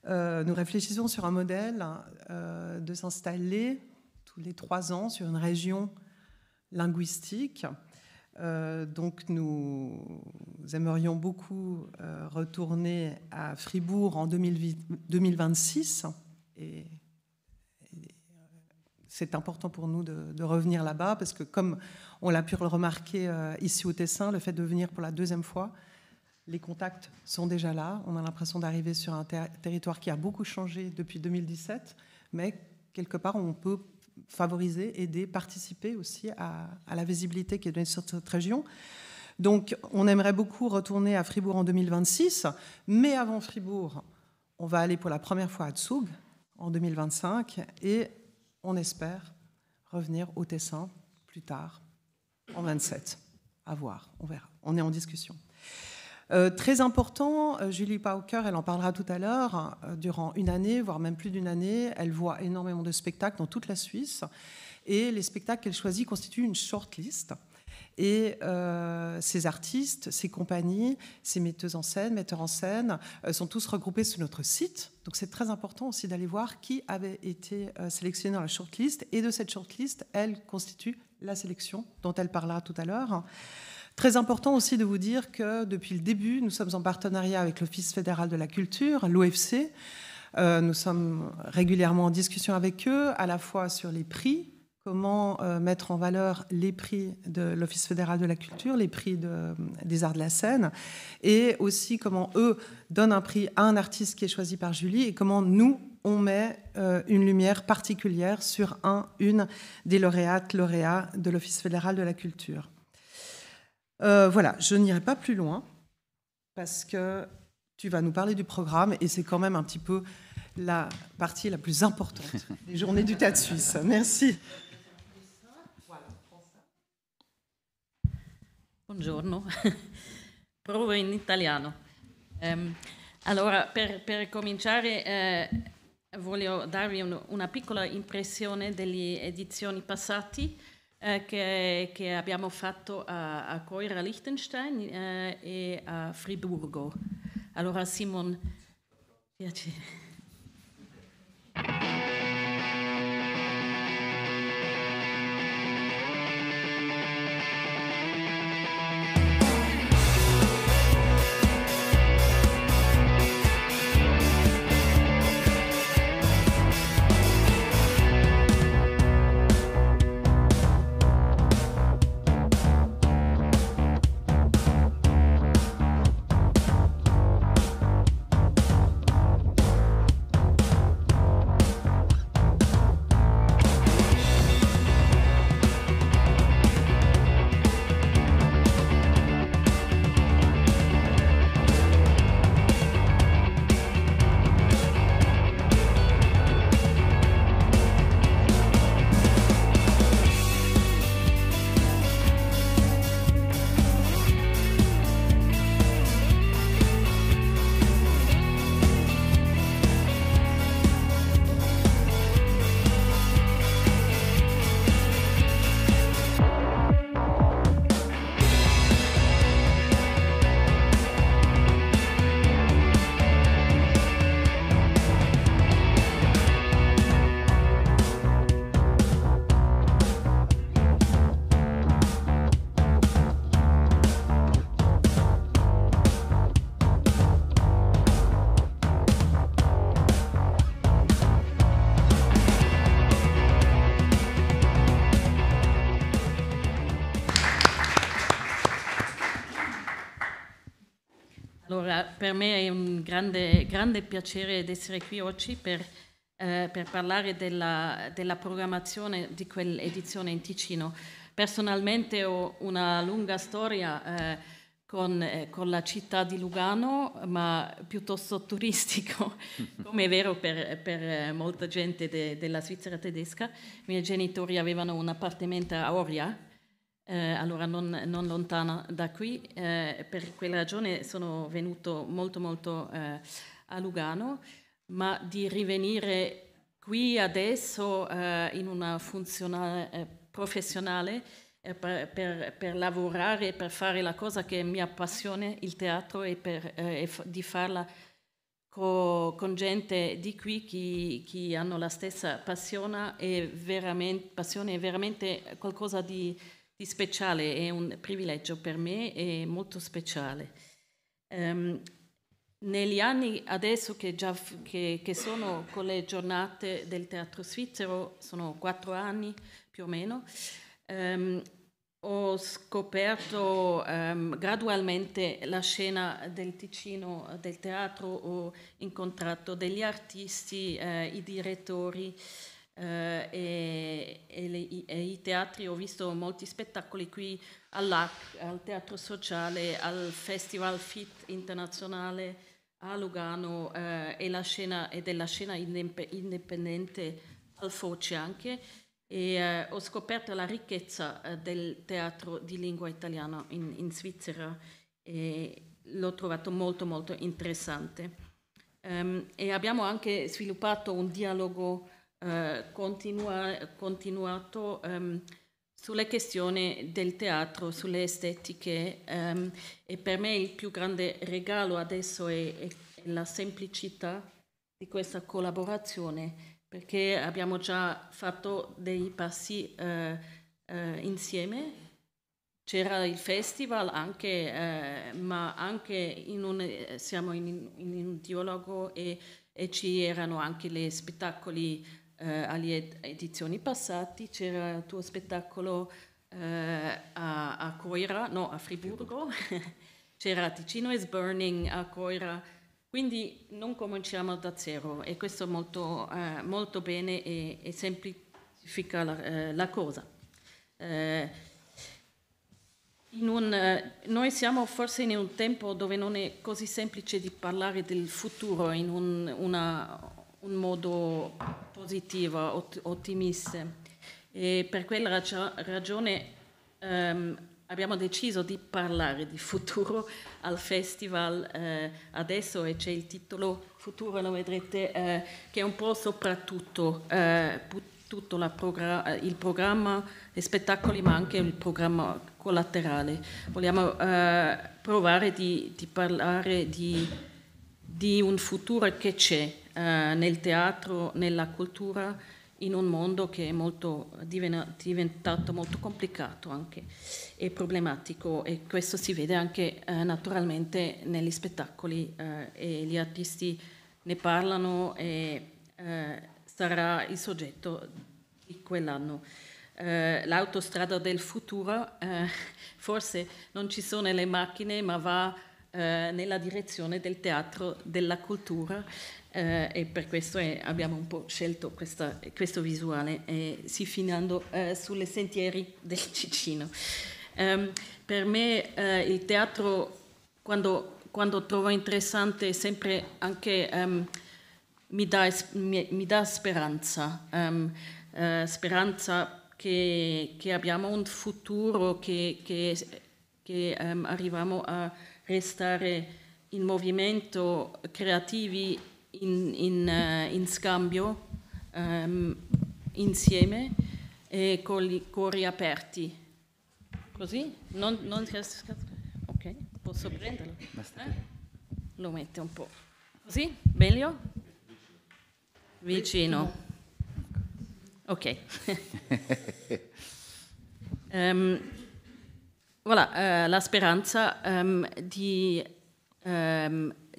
euh, nous réfléchissons sur un modèle euh, de s'installer tous les trois ans sur une région linguistique euh, donc nous aimerions beaucoup euh, retourner à Fribourg en 2026 et, c'est important pour nous de, revenir là-bas parce que comme on l'a pu le remarquer euh, ici au Tessin, le fait de venir pour la deuxième fois, les contacts sont déjà là. On a l'impression d'arriver sur un territoire qui a beaucoup changé depuis 2017, mais quelque part on peut favoriser, aider, participer aussi à, la visibilité qui est donnée sur cette région. Donc on aimerait beaucoup retourner à Fribourg en 2026, mais avant Fribourg, on va aller pour la première fois à Tsoug en 2025 et on espère revenir au Tessin plus tard, en 27. À voir, on verra. On est en discussion. Euh, très important, euh, Julie Pauker, elle en parlera tout à l'heure, euh, durant une année, voire même plus d'une année, elle voit énormément de spectacles dans toute la Suisse. Et les spectacles qu'elle choisit constituent une shortlist Et ces artistes, ces compagnies, ces metteuses en scène, metteurs en scène, sont tous regroupés sur notre site. Donc c'est très important aussi d'aller voir qui avait été sélectionné dans la shortlist. Et de cette shortlist, elle constitue la sélection dont elle parlera tout à l'heure. Très important aussi de vous dire que depuis le début, nous sommes en partenariat avec l'Office fédéral de la culture, l'OFC. Euh, nous sommes régulièrement en discussion avec eux, à la fois sur les prix, comment euh, mettre en valeur les prix de l'Office fédéral de la culture, les prix des arts de la scène, et aussi comment eux donnent un prix à un artiste qui est choisi par Julie, et comment nous, on met euh, une lumière particulière sur un, une des lauréates, lauréats de l'Office fédéral de la culture. Euh, voilà, je n'irai pas plus loin parce que tu vas nous parler du programme et c'est quand même un petit peu la partie la plus importante des journées du Théâtre de Suisse. Merci. Buongiorno, provo in italiano. Um, allora, per, per cominciare, eh, voglio darvi una piccola impressione delle edizioni passate Eh, che, che, abbiamo fatto a, a Coira Liechtenstein eh, e a Friburgo. Allora Simon, piacere. Allora, per me è un grande, grande piacere essere qui oggi per, eh, per parlare della, della, programmazione di quell'edizione in Ticino. Personalmente ho una lunga storia eh, con, eh, con, la città di Lugano, ma piuttosto turistico, come è vero per, per eh, molta gente de, della Svizzera tedesca. I miei genitori avevano un appartamento a Oria, eh, allora non, non, lontana da qui. Eh, per quella ragione sono venuto molto molto eh, a Lugano, ma di rivenire qui adesso eh, in una funzione eh, professionale eh, per, per, per, lavorare, per fare la cosa che mi appassiona, il teatro, e, per, e di farla co- con gente di qui che, che hanno la stessa passione, è veramente, passione è veramente qualcosa di di speciale, è un privilegio per me, e molto speciale. Um, negli anni adesso che, già, che, che, sono con le giornate del teatro svizzero, sono quattro anni più o meno, um, ho scoperto um, gradualmente la scena del Ticino del teatro, ho incontrato degli artisti, eh, i direttori, eh, e, e, le, e, i teatri, ho visto molti spettacoli qui all'AC, al Teatro Sociale, al Festival Fit Internazionale a Lugano eh, e, la scena, della scena indipendente al Foce anche e eh, ho scoperto la ricchezza eh, del teatro di lingua italiana in, in Svizzera e l'ho trovato molto molto interessante. Um, e abbiamo anche sviluppato un dialogo eh, continua, continuato ehm, sulle questioni del teatro, sulle estetiche ehm, e per me il più grande regalo adesso è, è la semplicità di questa collaborazione perché abbiamo già fatto dei passi eh, eh, insieme. C'era il festival anche, eh, ma anche in un, siamo in, in un dialogo e, e, ci erano anche gli spettacoli eh, alle edizioni passate, c'era il tuo spettacolo eh, a, a, Coira, no, a Friburgo, c'era Ticino is Burning a Coira, quindi non cominciamo da zero e questo molto, eh, molto bene e, e semplifica la, eh, la cosa. Eh, un, eh, noi siamo forse in un tempo dove non è così semplice di parlare del futuro in un, una, un modo positivo, ot- ottimista. E per quella ragio- ragione ehm, abbiamo deciso di parlare di futuro al festival eh, adesso e c'è il titolo Futuro, lo vedrete, eh, che è un po' soprattutto eh, tutto progra- il programma, gli spettacoli, ma anche il programma collaterale. Vogliamo eh, provare di, di parlare di, di, un futuro che c'è eh, nel teatro, nella cultura, in un mondo che è molto, diventato molto complicato anche e problematico e questo si vede anche eh, naturalmente negli spettacoli eh, e gli artisti ne parlano e eh, sarà il soggetto di quell'anno. Uh, l'autostrada del futuro, uh, forse non ci sono le macchine, ma va uh, nella direzione del teatro, della cultura eh, e per questo è, eh, abbiamo un po' scelto questa, questo visuale, eh, si finando eh, sulle sentieri del Cicino. Um, ehm, per me eh, il teatro, quando, quando, trovo interessante, sempre anche um, mi, dà, mi, mi, dà, speranza, um, speranza che, che, abbiamo un futuro, che, che, che arriviamo a restare in movimento creativi in, in, eh, in scambio um, insieme e con i cuori aperti. Così? Non, non Ok, posso prenderlo? Eh? Lo mette un po'. Così? Meglio? Vicino. Ok. um, voilà, uh, la speranza um, di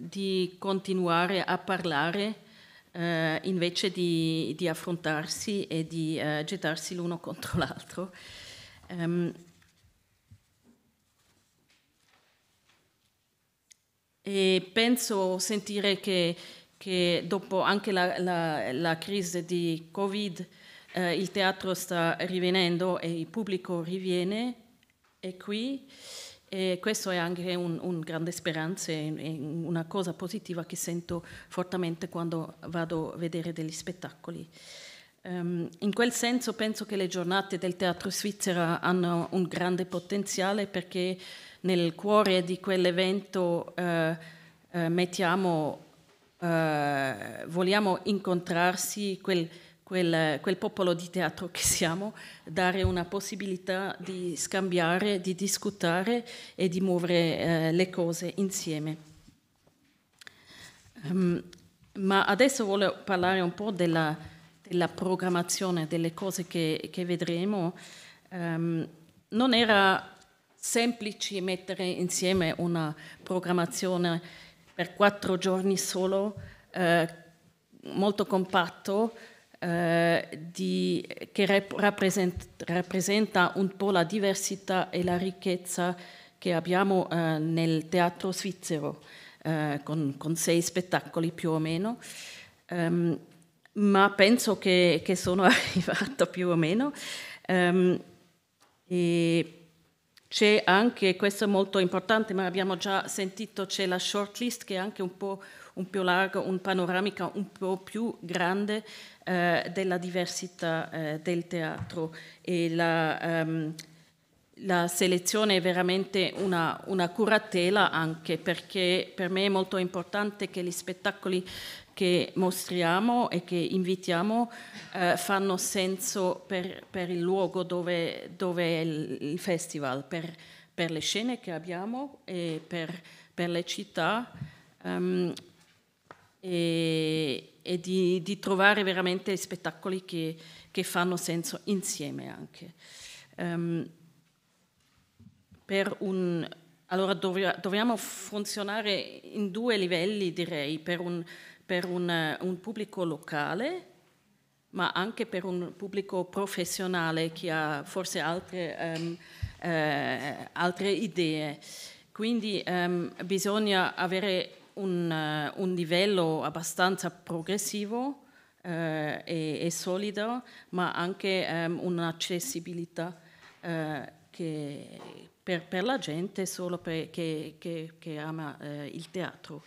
di continuare a parlare eh, invece di, di, affrontarsi e di eh, gettarsi l'uno contro l'altro. Um, e penso sentire che, che dopo anche la, la, la, crisi di Covid eh, il teatro sta rivenendo e il pubblico riviene e qui e questo è anche un, un grande speranza e una cosa positiva che sento fortemente quando vado a vedere degli spettacoli. Um, in quel senso penso che le giornate del teatro svizzera hanno un grande potenziale perché nel cuore di quell'evento eh, eh, mettiamo, eh, vogliamo incontrarsi, quel, quel, quel, popolo di teatro che siamo, dare una possibilità di scambiare, di discutere e di muovere eh, le cose insieme. Um, ma adesso voglio parlare un po' della, della programmazione delle cose che, che vedremo. Um, non era semplice mettere insieme una programmazione per quattro giorni solo, eh, molto compatto, eh, di, che rappresent- rappresenta un po' la diversità e la ricchezza che abbiamo eh, nel teatro svizzero, eh, con, con, sei spettacoli più o meno. Um, ma penso che, che, sono arrivato più o meno. Um, c'è anche, questo è molto importante, ma abbiamo già sentito, c'è la shortlist che è anche un po' un più largo, un panoramica un po' più grande eh, della diversità eh, del teatro e la, um, la selezione è veramente una, una, curatela anche perché per me è molto importante che gli spettacoli che mostriamo e che invitiamo eh, fanno senso per, per, il luogo dove, dove è il festival, per, per, le scene che abbiamo e per, per le città. Um, e, e di, di, trovare veramente spettacoli che, che fanno senso insieme anche. Um, un, allora dov, dobbiamo funzionare in due livelli direi, per, un, per un, un pubblico locale ma anche per un pubblico professionale che ha forse altre, um, eh, altre idee. Quindi um, bisogna avere un, eh, un livello abbastanza progressivo eh, e, e, solido, ma anche um, un'accessibilità eh, che, per, per, la gente solo per, che, che, che, ama eh, il teatro.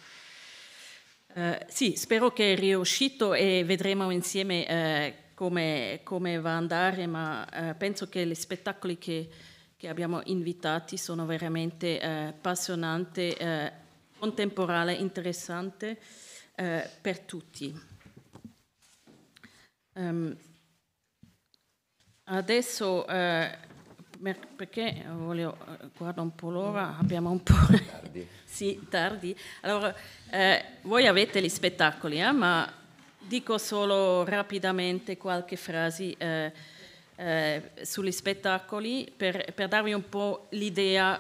Eh, sì, spero che è riuscito e vedremo insieme eh, come, come, va a andare, ma penso che gli spettacoli che, abbiamo invitati sono veramente appassionanti contemporanea interessante eh, per tutti. Um, adesso, eh, perché voglio, eh, guardo un po' l'ora, abbiamo un po'... Tardi. sì, tardi. Allora, eh, voi avete gli spettacoli, eh, ma dico solo rapidamente qualche frase eh, sugli spettacoli per, per, darvi un po' l'idea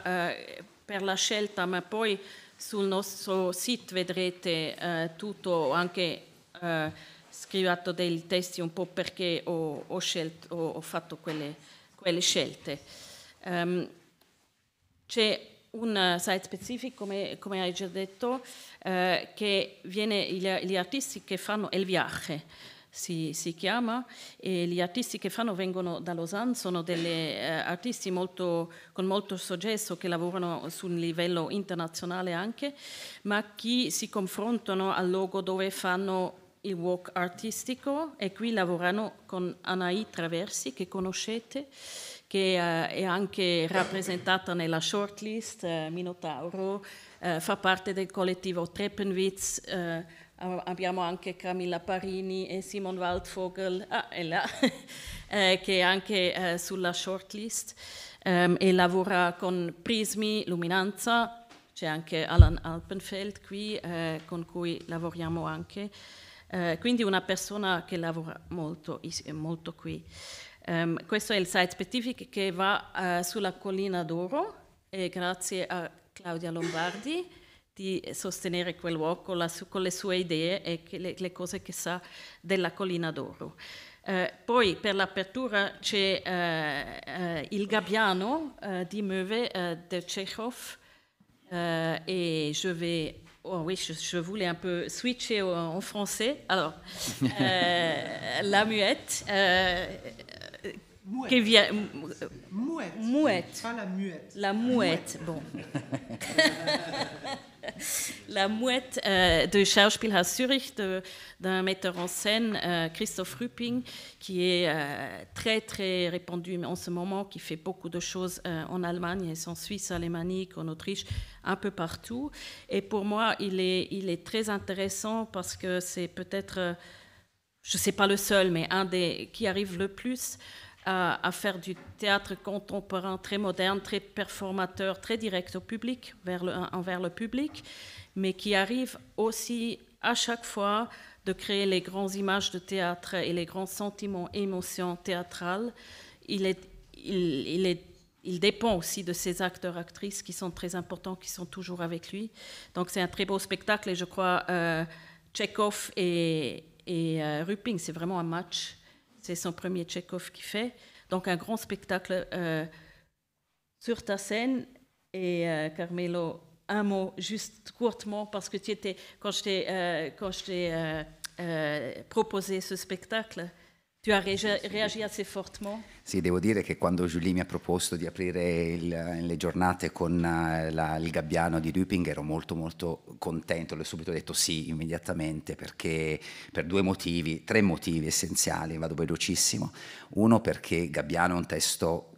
per la scelta, ma poi sul nostro sito vedrete eh, tutto, ho anche eh, scritto dei testi un po' perché ho, ho, scelto, ho, ho fatto quelle, quelle scelte. Um, c'è un site specifico, come, come hai già detto, eh, che viene gli, gli, artisti che fanno il viaggio si, si chiama, e gli artisti che fanno vengono da Lausanne, sono degli eh, artisti molto, con molto successo che lavorano su un livello internazionale anche, ma che si confrontano al luogo dove fanno il walk artistico e qui lavorano con Anaï Traversi che conoscete che eh, è anche rappresentata nella shortlist eh, Minotauro, eh, fa parte del collettivo Treppenwitz, eh, abbiamo anche Camilla Parini e Simon Waldvogel, ah, è là, eh, che è anche eh, sulla shortlist ehm, e lavora con Prismi, Luminanza, c'è anche Alan Alpenfeld qui eh, con cui lavoriamo anche, eh, quindi una persona che lavora molto, molto qui. Um, questo è il site specific che va eh, sulla collina d'oro e eh, grazie a Claudia Lombardi di sostenere quell'uomo con, con, le sue idee e le, le, cose che sa della Collina d'Oro. Eh, poi per l'apertura c'è eh, eh Il Gabbiano eh, di Möwe eh, de Chekhov e je vais Oh oui, je, je, voulais un peu switcher en français. Alors, euh, la muette, euh, mouette. Qui vient, mouette. Mouette. Pas la muette. La muette, la bon. La mouette de euh, de Schauspielhaus Zurich d'un metteur en scène, euh, Christophe Rupping, qui est euh, très très répandu en ce moment, qui fait beaucoup de choses en Allemagne, en Suisse en Allemagne, en Autriche, un peu partout. Et pour moi, il est, il est très intéressant parce que c'est peut-être, je ne sais pas le seul, mais un des qui arrive le plus à, faire du théâtre contemporain très moderne, très performateur, très direct au public, vers le, envers le public, mais qui arrive aussi à chaque fois de créer les grandes images de théâtre et les grands sentiments, émotions théâtrales. Il, dépend aussi de ses acteurs, actrices qui sont très importants, qui sont toujours avec lui. Donc c'est un très beau spectacle et je crois euh, et, et euh, Ruping, c'est vraiment un match c'est son premier Tchekhov qui fait. Donc un grand spectacle euh, sur ta scène. Et euh, Carmelo, un mot juste courtement, parce que tu étais, quand je t'ai euh, proposé ce spectacle, Tu hai reagito assez fortement? Sì, devo dire che quando Julie mi ha proposto di aprire il, eh, le giornate con eh, la, il gabbiano di Duping ero molto molto contento, l'ho subito detto sì immediatamente perché per due motivi, tre motivi essenziali, vado velocissimo. Uno perché Gabbiano è un testo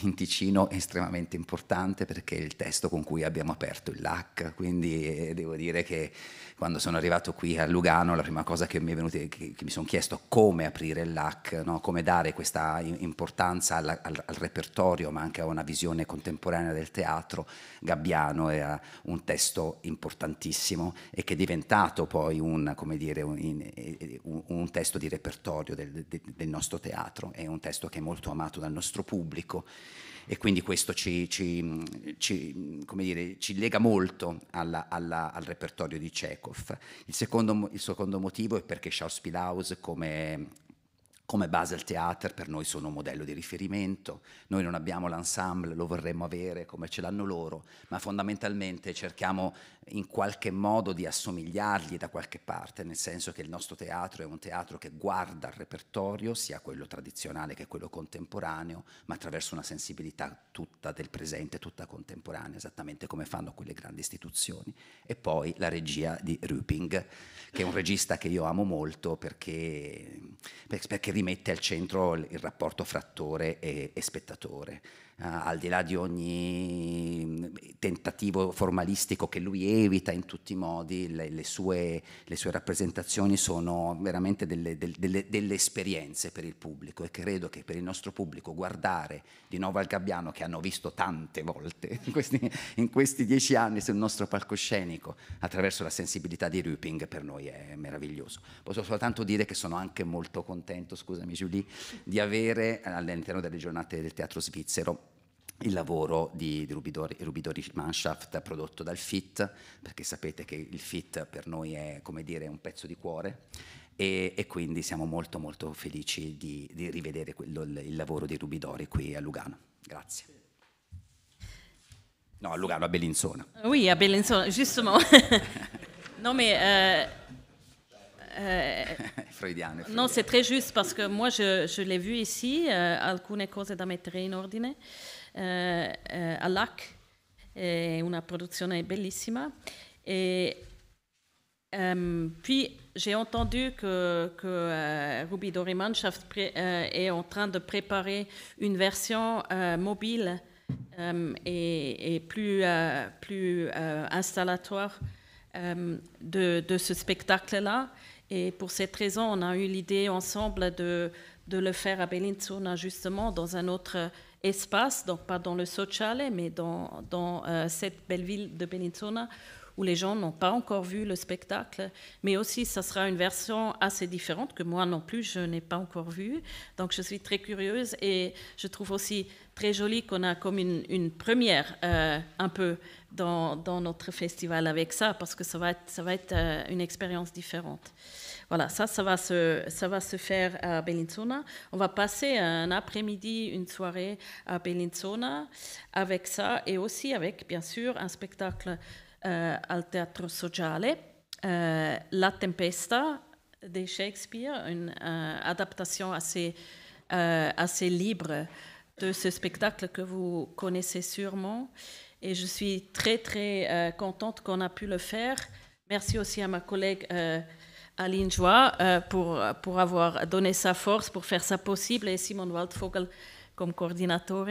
in Ticino estremamente importante perché è il testo con cui abbiamo aperto il LAC, quindi eh, devo dire che quando sono arrivato qui a Lugano, la prima cosa che mi, è venuta, che, che mi sono chiesto come aprire il LAC, no? come dare questa importanza alla, al, al, repertorio, ma anche a una visione contemporanea del teatro. Gabbiano era un testo importantissimo e che è diventato poi un, dire, un, un, un testo di repertorio del, del nostro teatro, è un testo che è molto amato dal nostro pubblico e quindi questo ci, ci, ci, dire, ci lega molto alla, alla, al repertorio di Cecco. Woolf. Il secondo, il secondo motivo è perché Schauspielhaus come come Basel Theater per noi sono un modello di riferimento, noi non abbiamo l'ensemble, lo vorremmo avere come ce l'hanno loro, ma fondamentalmente cerchiamo in qualche modo di assomigliargli da qualche parte, nel senso che il nostro teatro è un teatro che guarda il repertorio, sia quello tradizionale che quello contemporaneo, ma attraverso una sensibilità tutta del presente, tutta contemporanea, esattamente come fanno quelle grandi istituzioni. E poi la regia di Ruping, che è un regista che io amo molto perché, perché rimette al centro il, rapporto fra attore e, e spettatore. Eh, al di là di ogni mm, tentativo formalistico che lui evita in tutti i modi, le, le, sue, le sue, rappresentazioni sono veramente delle, delle, delle, esperienze per il pubblico e credo che per il nostro pubblico guardare di nuovo al Gabbiano, che hanno visto tante volte in questi, in questi dieci anni sul nostro palcoscenico, attraverso la sensibilità di Ruping, per noi è meraviglioso. Posso soltanto dire che sono anche molto contento, scusami Julie, di avere all'interno delle giornate del teatro svizzero il lavoro di, Rubidori, Rubidori Manshaft prodotto dal FIT, perché sapete che il FIT per noi è come dire un pezzo di cuore e, e quindi siamo molto molto felici di, di rivedere quello, il, lavoro di Rubidori qui a Lugano. Grazie. No, a Lugano, a Bellinzona. Oui, a Bellinzona, giusto. non, mais... Euh... euh freudiano, freudiano. Non, c'est très juste parce que moi, je, je l'ai vu ici, euh, alcune cose da mettere in ordine. à Lac, une production produzione bellissima. Et ehm, puis, j'ai entendu que, eh, Ruby dorimanshaft eh, est en train de préparer une version eh, mobile ehm, et, plus, plus installatoire ehm, de, ce spectacle-là. Et pour cette raison, on a eu l'idée ensemble de, de, le faire à Bellinzona, justement, dans un autre espace, donc pas dans le Sociale, mais dans, euh, cette belle ville de Benizona où les gens n'ont pas encore vu le spectacle. Mais aussi, ça sera une version assez différente que moi non plus, je n'ai pas encore vue. Donc, je suis très curieuse et je trouve aussi très joli qu'on a comme une, première euh, un peu dans, notre festival avec ça, parce que ça va être, ça va être euh, une expérience différente. Voilà, ça, ça va se, ça va se faire à Bellinzona. On va passer un après-midi, une soirée à Bellinzona avec ça et aussi avec, bien sûr, un spectacle eh, al teatro sociale, eh, La tempesta de Shakespeare, une eh, adaptation assez, assez libre de ce spectacle que vous connaissez sûrement. Et je suis très, très contente qu'on a pu le faire. Merci aussi à ma collègue. Aline Joie pour, pour avoir donné sa force, pour faire ça possible, et Simon Waldfogel comme coordinateur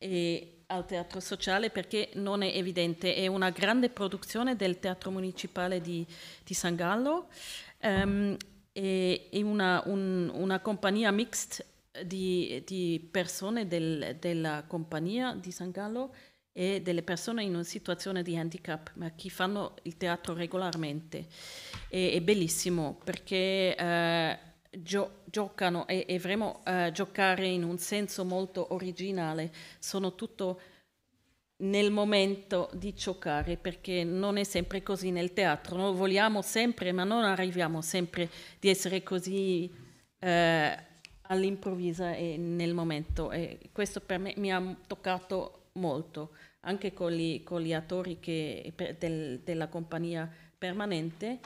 et al teatro sociale perché non è evidente, è una grande produzione del teatro municipale di, di San Gallo, um, è, è una, un, una, compagnia mixta di, di, persone del, della compagnia di San Gallo e delle persone in una situazione di handicap, ma che fanno il teatro regolarmente. E, è bellissimo perché... Uh, gio- giocano e, e uh, giocare in un senso molto originale, sono tutto nel momento di giocare, perché non è sempre così nel teatro, noi vogliamo sempre, ma non arriviamo sempre di essere così eh, all'improvvisa e nel momento. E questo per me mi ha toccato molto, anche con gli, con gli attori che, del, della compagnia permanente,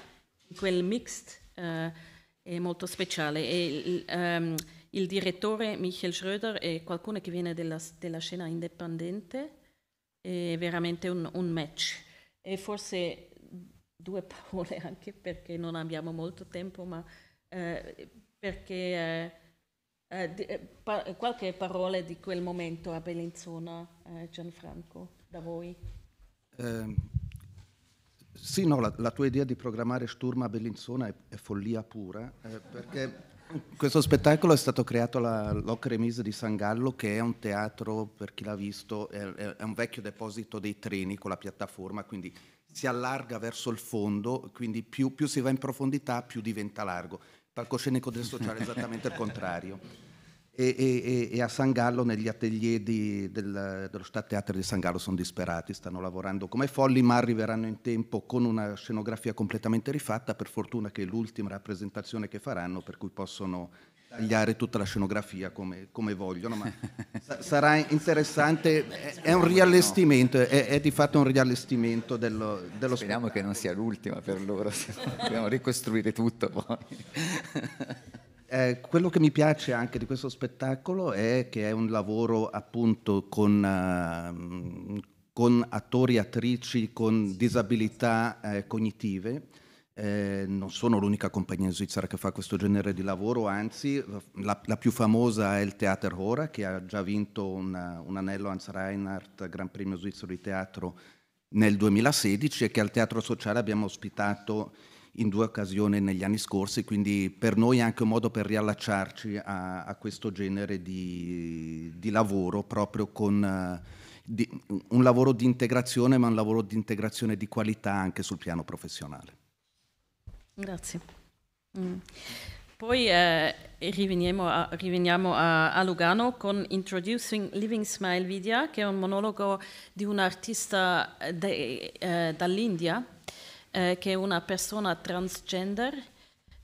quel mixed. Eh, è molto speciale. E, il, um, il, direttore Michael Schröder è qualcuno che viene dalla scena indipendente, è veramente un, un match. E forse due parole anche perché non abbiamo molto tempo, ma eh, perché eh, eh, eh pa- qualche parola di quel momento a Bellinzona, eh, Gianfranco, da voi. Ehm, sì, no, la, la, tua idea di programmare Sturma a Bellinzona è, è follia pura, eh, perché questo spettacolo è stato creato all'Ocre Mise di San Gallo, che è un teatro, per chi l'ha visto, è, è un vecchio deposito dei treni con la piattaforma, quindi si allarga verso il fondo, quindi più, più si va in profondità, più diventa largo. Il palcoscenico del sociale è esattamente il contrario e, e, e a San Gallo negli atelier di, del, dello Stadteatro di San Gallo sono disperati, stanno lavorando come folli ma arriveranno in tempo con una scenografia completamente rifatta, per fortuna che è l'ultima rappresentazione che faranno per cui possono tagliare tutta la scenografia come, come vogliono, ma sarà interessante, è, è un riallestimento, è, è, di fatto un riallestimento dello, dello Speriamo spettacolo. che non sia l'ultima per loro, dobbiamo ricostruire tutto poi. Eh, quello che mi piace anche di questo spettacolo è che è un lavoro appunto con, uh, con attori e attrici con disabilità eh, cognitive. Eh, non sono l'unica compagnia in svizzera che fa questo genere di lavoro, anzi la, la più famosa è il Theater Hora che ha già vinto una, un anello Hans Reinhardt Gran Premio Svizzero di Teatro nel 2016 e che al Teatro Sociale abbiamo ospitato in due occasioni negli anni scorsi, quindi per noi è anche un modo per riallacciarci a, a questo genere di, di, lavoro, proprio con eh, di, un lavoro di integrazione, ma un lavoro di integrazione di qualità anche sul piano professionale. Grazie. Mm. Poi eh, riveniamo, a, riveniamo a, a, Lugano con Introducing Living Smile Vidya, che è un monologo di un artista de, eh, dall'India eh, che è una persona transgender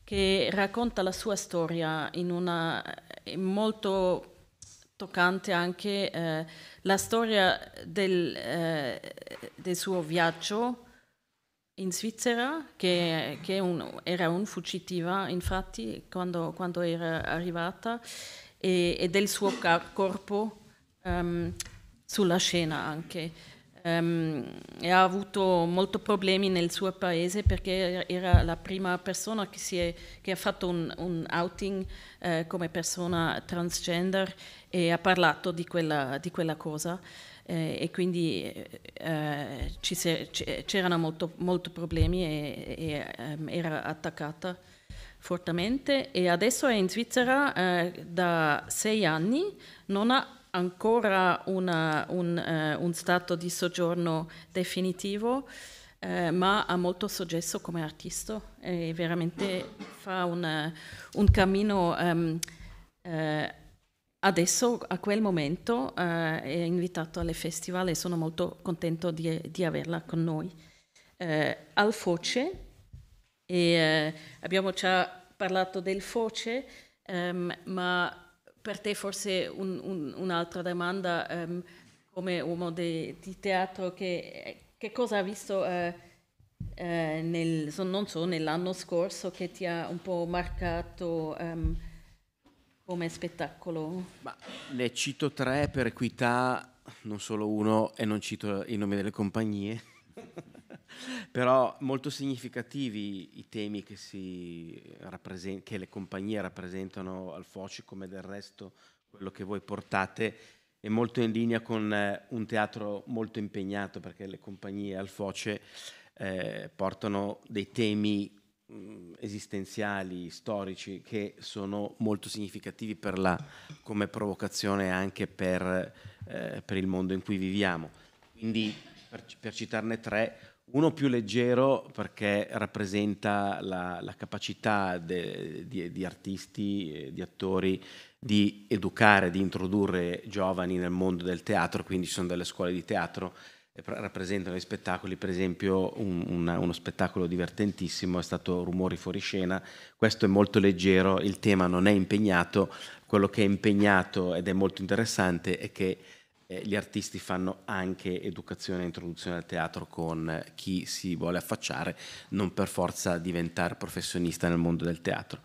che racconta la sua storia in una è eh, molto toccante anche eh, la storia del, eh, del, suo viaggio in Svizzera, che, che un, era un fuggitiva infatti quando, quando era arrivata, e, e del suo corpo um, sulla scena anche. Um, e ha avuto molti problemi nel suo paese perché era la prima persona che, è, che ha fatto un, un outing uh, come persona transgender e ha parlato di quella, di quella cosa eh, e quindi eh, c'erano molto, molti problemi e, e um, era attaccata fortemente e adesso è in Svizzera eh, da sei anni, non ha ancora una, un, eh, un, stato di soggiorno definitivo, eh, ma ha molto successo come artista e veramente fa una, un cammino um, eh, adesso, a quel momento, eh, è invitato alle festival e sono molto contento di, di averla con noi. Eh, al Foce, e, eh, abbiamo già parlato del Foce, um, ma per te forse un, un, un'altra domanda, um, come uomo de, di teatro, che, che, cosa ha visto eh, eh, nel, non so, nell'anno scorso che ti ha un po' marcato um, come spettacolo? Ma ne cito tre per equità, non solo uno e non cito i nomi delle compagnie. Però molto significativi i temi che, rappresent- che le compagnie rappresentano al Foci, come del resto quello che voi portate, è molto in linea con eh, un teatro molto impegnato, perché le compagnie al Foce eh, portano dei temi mm, esistenziali, storici, che sono molto significativi per la, come provocazione anche per, eh, per il mondo in cui viviamo. Quindi, per, per citarne tre, uno più leggero perché rappresenta la, la capacità de, di, di, artisti, di attori di educare, di introdurre giovani nel mondo del teatro, quindi ci sono delle scuole di teatro che rappresentano gli spettacoli, per esempio un, un, uno spettacolo divertentissimo è stato Rumori fuori scena, questo è molto leggero, il tema non è impegnato, quello che è impegnato ed è molto interessante è che eh, gli artisti fanno anche educazione e introduzione al teatro con chi si vuole affacciare, non per forza diventare professionista nel mondo del teatro.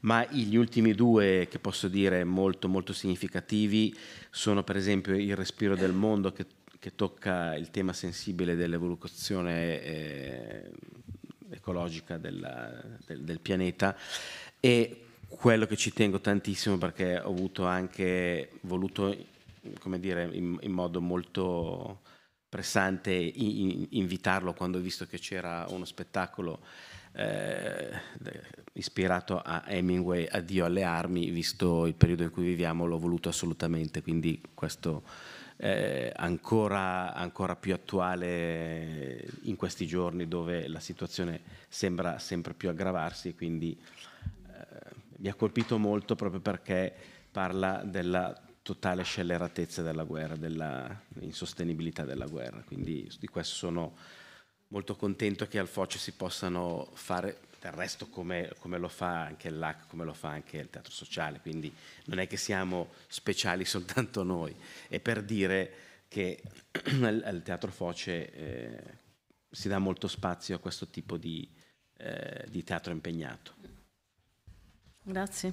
Ma gli ultimi due che posso dire molto molto significativi sono per esempio Il respiro del mondo che, che tocca il tema sensibile dell'evoluzione eh, ecologica della, del, del pianeta e quello che ci tengo tantissimo perché ho avuto anche voluto come dire, in, in modo molto pressante in, in, invitarlo quando ho visto che c'era uno spettacolo eh, ispirato a Hemingway, Addio alle armi, visto il periodo in cui viviamo l'ho voluto assolutamente, quindi questo è eh, ancora, ancora più attuale in questi giorni dove la situazione sembra sempre più aggravarsi, quindi eh, mi ha colpito molto proprio perché parla della totale scelleratezza della guerra, dell'insostenibilità della guerra. Quindi di questo sono molto contento che al Foce si possano fare, del resto come, come lo fa anche il LAC, come lo fa anche il Teatro Sociale, quindi non è che siamo speciali soltanto noi. E per dire che al, Teatro Foce eh, si dà molto spazio a questo tipo di, eh, di teatro impegnato. Grazie.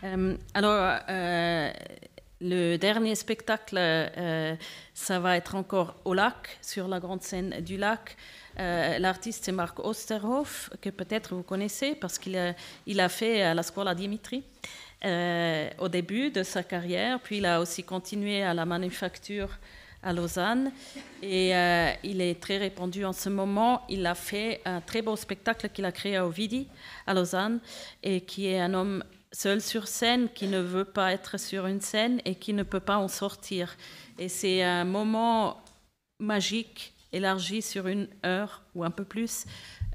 Um, allora, eh, Le dernier spectacle, euh, euh, ça va être encore au lac, sur la grande scène du lac. Euh, l'artiste, c'est Marc Osterhoff, que peut-être vous connaissez parce qu'il a, il a fait à la Scuola Dimitri au début de sa carrière, puis il a aussi continué à la manufacture à Lausanne. Et il est très répandu en ce moment. Il a fait un très beau spectacle qu'il a créé à Ovidi, à Lausanne, et qui est un homme seul sur scène, qui ne veut pas être sur une scène et qui ne peut pas en sortir. Et c'est un moment magique élargi sur une heure ou un peu plus,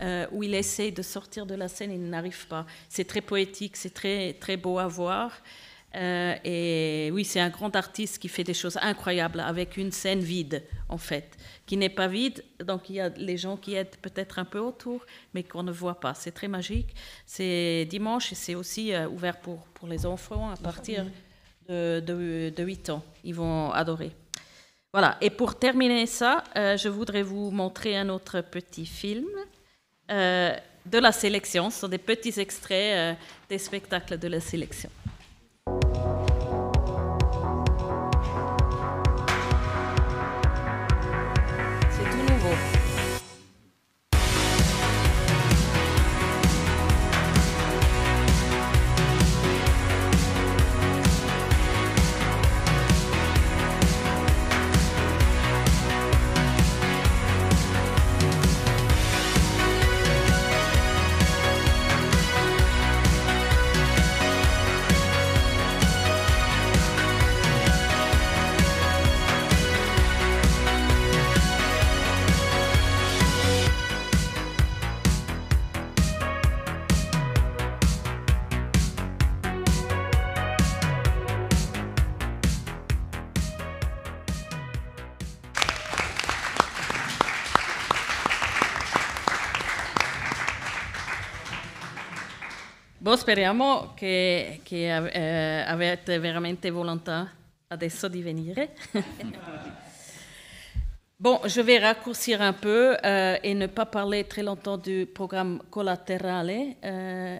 euh, où il essaie de sortir de la scène et il n'arrive pas. C'est très poétique, c'est très, très beau à voir. Euh, et oui, c'est un grand artiste qui fait des choses incroyables avec une scène vide en fait, qui n'est pas vide. Donc il y a les gens qui aident peut-être un peu autour, mais qu'on ne voit pas. C'est très magique. C'est dimanche et c'est aussi euh, ouvert pour, pour les enfants à partir de, de, 8 ans. Ils vont adorer. Voilà, et pour terminer ça, euh, je voudrais vous montrer un autre petit film euh, de la sélection. Ce sont des petits extraits des spectacles de la sélection. speriamo che, che eh, avete veramente volontà adesso di bon, je vais raccourcir un peu euh, et ne pas parler très longtemps du programme collatéral euh,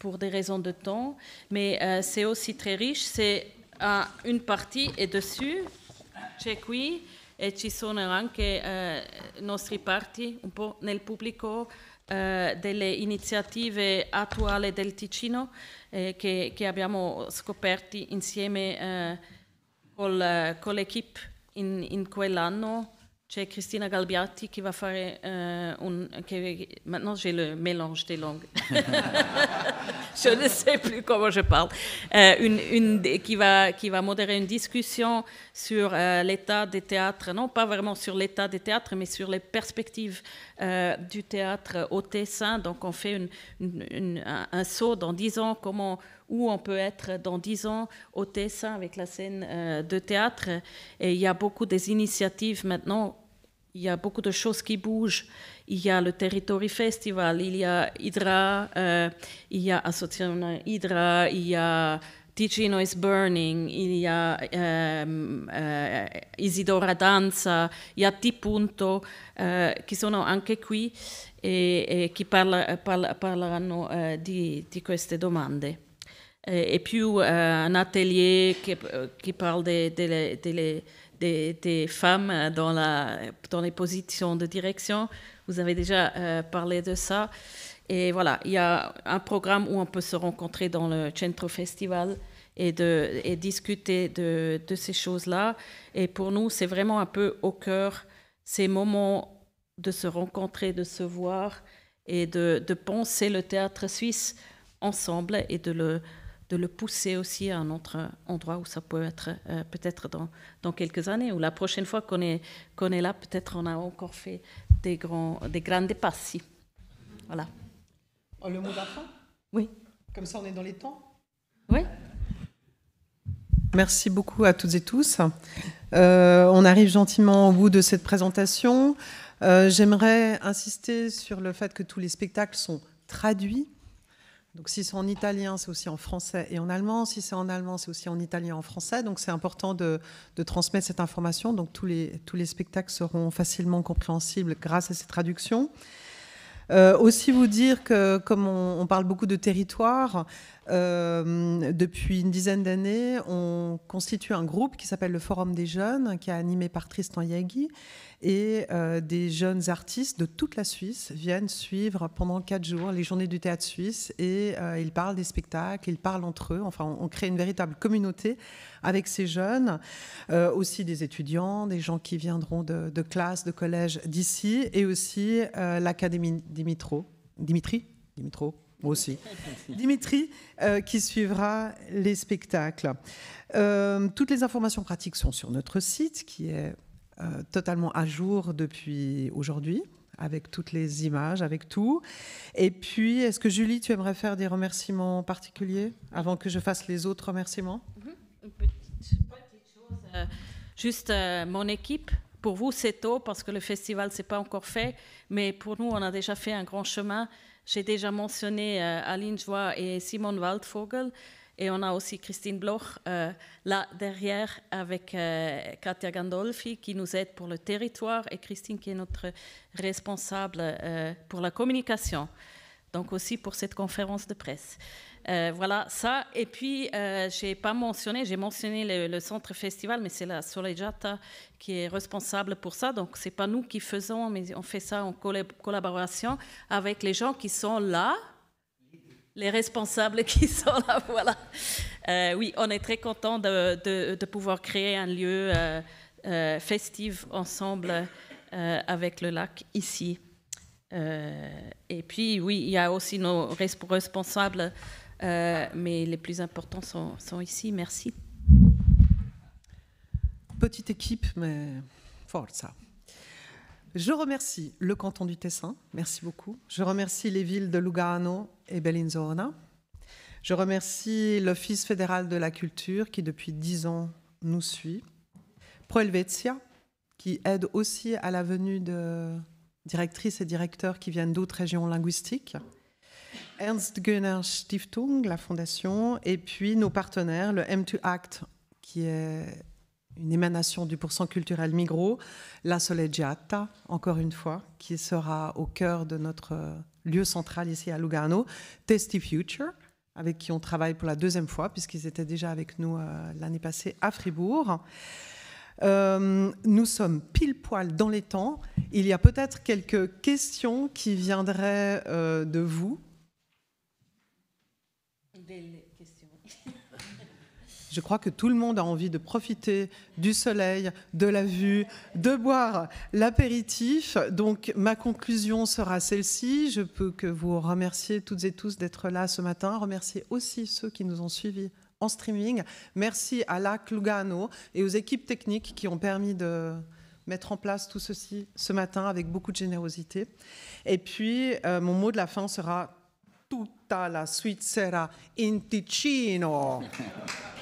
pour des raisons de temps, mais euh, c'est aussi très riche. C'est une partie et dessus, ici, qui, et ci sono anche nostri parti un po' nel pubblico. Eh, delle iniziative attuali del Ticino eh, che, che, abbiamo scoperti insieme eh, col, eh, con l'equipe in, in quell'anno c'est Christina Galbiati qui va faire... maintenant j'ai le mélange des langues. je ne sais plus comment je parle. Eh, une, qui, va, qui va modérer une discussion sur euh, l'état des théâtres, non pas vraiment sur l'état des théâtres, mais sur les perspectives euh, du théâtre au Tessin. Donc on fait une, un, saut dans 10 ans, comment, où on peut être dans 10 ans au Tessin avec la scène euh, de théâtre. Et il y a beaucoup des initiatives maintenant il y a beaucoup de choses qui bougent. Il y a le Territory Festival, il y a Hydra, euh, il y a Association Hydra, il y a Ticino is Burning, il y a ehm, eh, Isidora Danza, il y a T. Punto, eh, che sono anche qui e, e che parla, parla, parleranno eh, di, di, queste domande. Eh, e, più eh, un atelier che, eh, che parla delle de, de des, femmes euh, dans, la, dans les positions de direction. Vous avez déjà euh, parlé de ça. Et voilà, il y a un programme où on peut se rencontrer dans le Centro Festival et, de, discuter de, ces choses-là. Et pour nous, c'est vraiment un peu au cœur ces moments de se rencontrer, de se voir et de, de penser le théâtre suisse ensemble et de le, de le pousser aussi à un autre endroit où ça peut être euh, peut-être dans, quelques années, ou la prochaine fois qu'on est, qu'on est là, peut-être on a encore fait des, grands, des Voilà. Oh, le mot d'enfant Oui. Comme ça, on est dans les temps Oui. Merci beaucoup à toutes et tous. Euh, on arrive gentiment au bout de cette présentation. Euh, j'aimerais insister sur le fait que tous les spectacles sont traduits donc si c'est en italien, c'est aussi en français et en allemand. Si c'est en allemand, c'est aussi en italien et en français. Donc c'est important de, transmettre cette information. Donc tous les, tous les spectacles seront facilement compréhensibles grâce à ces traductions. Euh, aussi vous dire que comme on, on parle beaucoup de territoire, euh, depuis une dizaine d'années, on constitue un groupe qui s'appelle le Forum des jeunes, qui est animé par Tristan Yaghi. Et euh, des jeunes artistes de toute la Suisse viennent suivre pendant quatre jours les journées du théâtre suisse et euh, ils parlent des spectacles, ils parlent entre eux. Enfin, on, crée une véritable communauté avec ces jeunes, aussi des étudiants, des gens qui viendront de, de classes, de collèges d'ici et aussi l'Académie Dimitro. Dimitri Dimitro aussi. Dimitri, euh, qui suivra les spectacles. Euh, toutes les informations pratiques sont sur notre site, qui est euh, totalement à jour depuis aujourd'hui, avec toutes les images, avec tout. Et puis, est-ce que Julie, tu aimerais faire des remerciements particuliers avant que je fasse les autres remerciements mhm. Une petite, chose. juste mon équipe pour vous, c'est tôt parce que le festival, c'est pas encore fait. Mais pour nous, on a déjà fait un grand chemin. J'ai déjà mentionné euh, Aline Joie et Simone Waldvogel. Et on a aussi Christine Bloch euh, là derrière avec euh, Katia Gandolfi qui nous aide pour le territoire et Christine qui est notre responsable pour la communication. Donc aussi pour cette conférence de presse. Euh, voilà ça. Et puis, euh, j'ai je n'ai pas mentionné, j'ai mentionné le, centre festival, mais c'est la Jata qui est responsable pour ça. Donc, ce n'est pas nous qui faisons, mais on fait ça en collaboration avec les gens qui sont là, les responsables qui sont là. Voilà. Euh, oui, on est très content de, de, pouvoir créer un lieu festif ensemble avec le lac ici. et puis, oui, il y a aussi nos responsables euh, mais les plus importants sont, ici. Merci. Petite équipe, mais forza. Je remercie le canton du Tessin, merci beaucoup. Je remercie les villes de Lugano et Bellinzona. Je remercie l'Office fédéral de la culture qui depuis dix ans nous suit. Pro Helvetia, qui aide aussi à la venue de directrices et directeurs qui viennent d'autres régions linguistiques. Ernst Gunnar Stiftung, la fondation, et puis nos partenaires, le M2 Act, qui est une émanation du pourcent culturel Migros, la Soleggiata, encore une fois, qui sera au cœur de notre lieu central ici à Lugano, Testy Future, avec qui on travaille pour la deuxième fois, puisqu'ils étaient déjà avec nous euh, l'année passée à Fribourg. Euh, nous sommes pile poil dans les temps. Il y a peut-être quelques questions qui viendraient euh, de vous, je crois que tout le monde a envie de profiter du soleil, de la vue, de boire l'apéritif. Donc ma conclusion sera celle-ci. Je peux que vous remercier toutes et tous d'être là ce matin. Remercier aussi ceux qui nous ont suivis en streaming. Merci à la Clugano et aux équipes techniques qui ont permis de mettre en place tout ceci ce matin avec beaucoup de générosité. Et puis, euh, mon mot de la fin sera tutta la Svizzera in Ticino.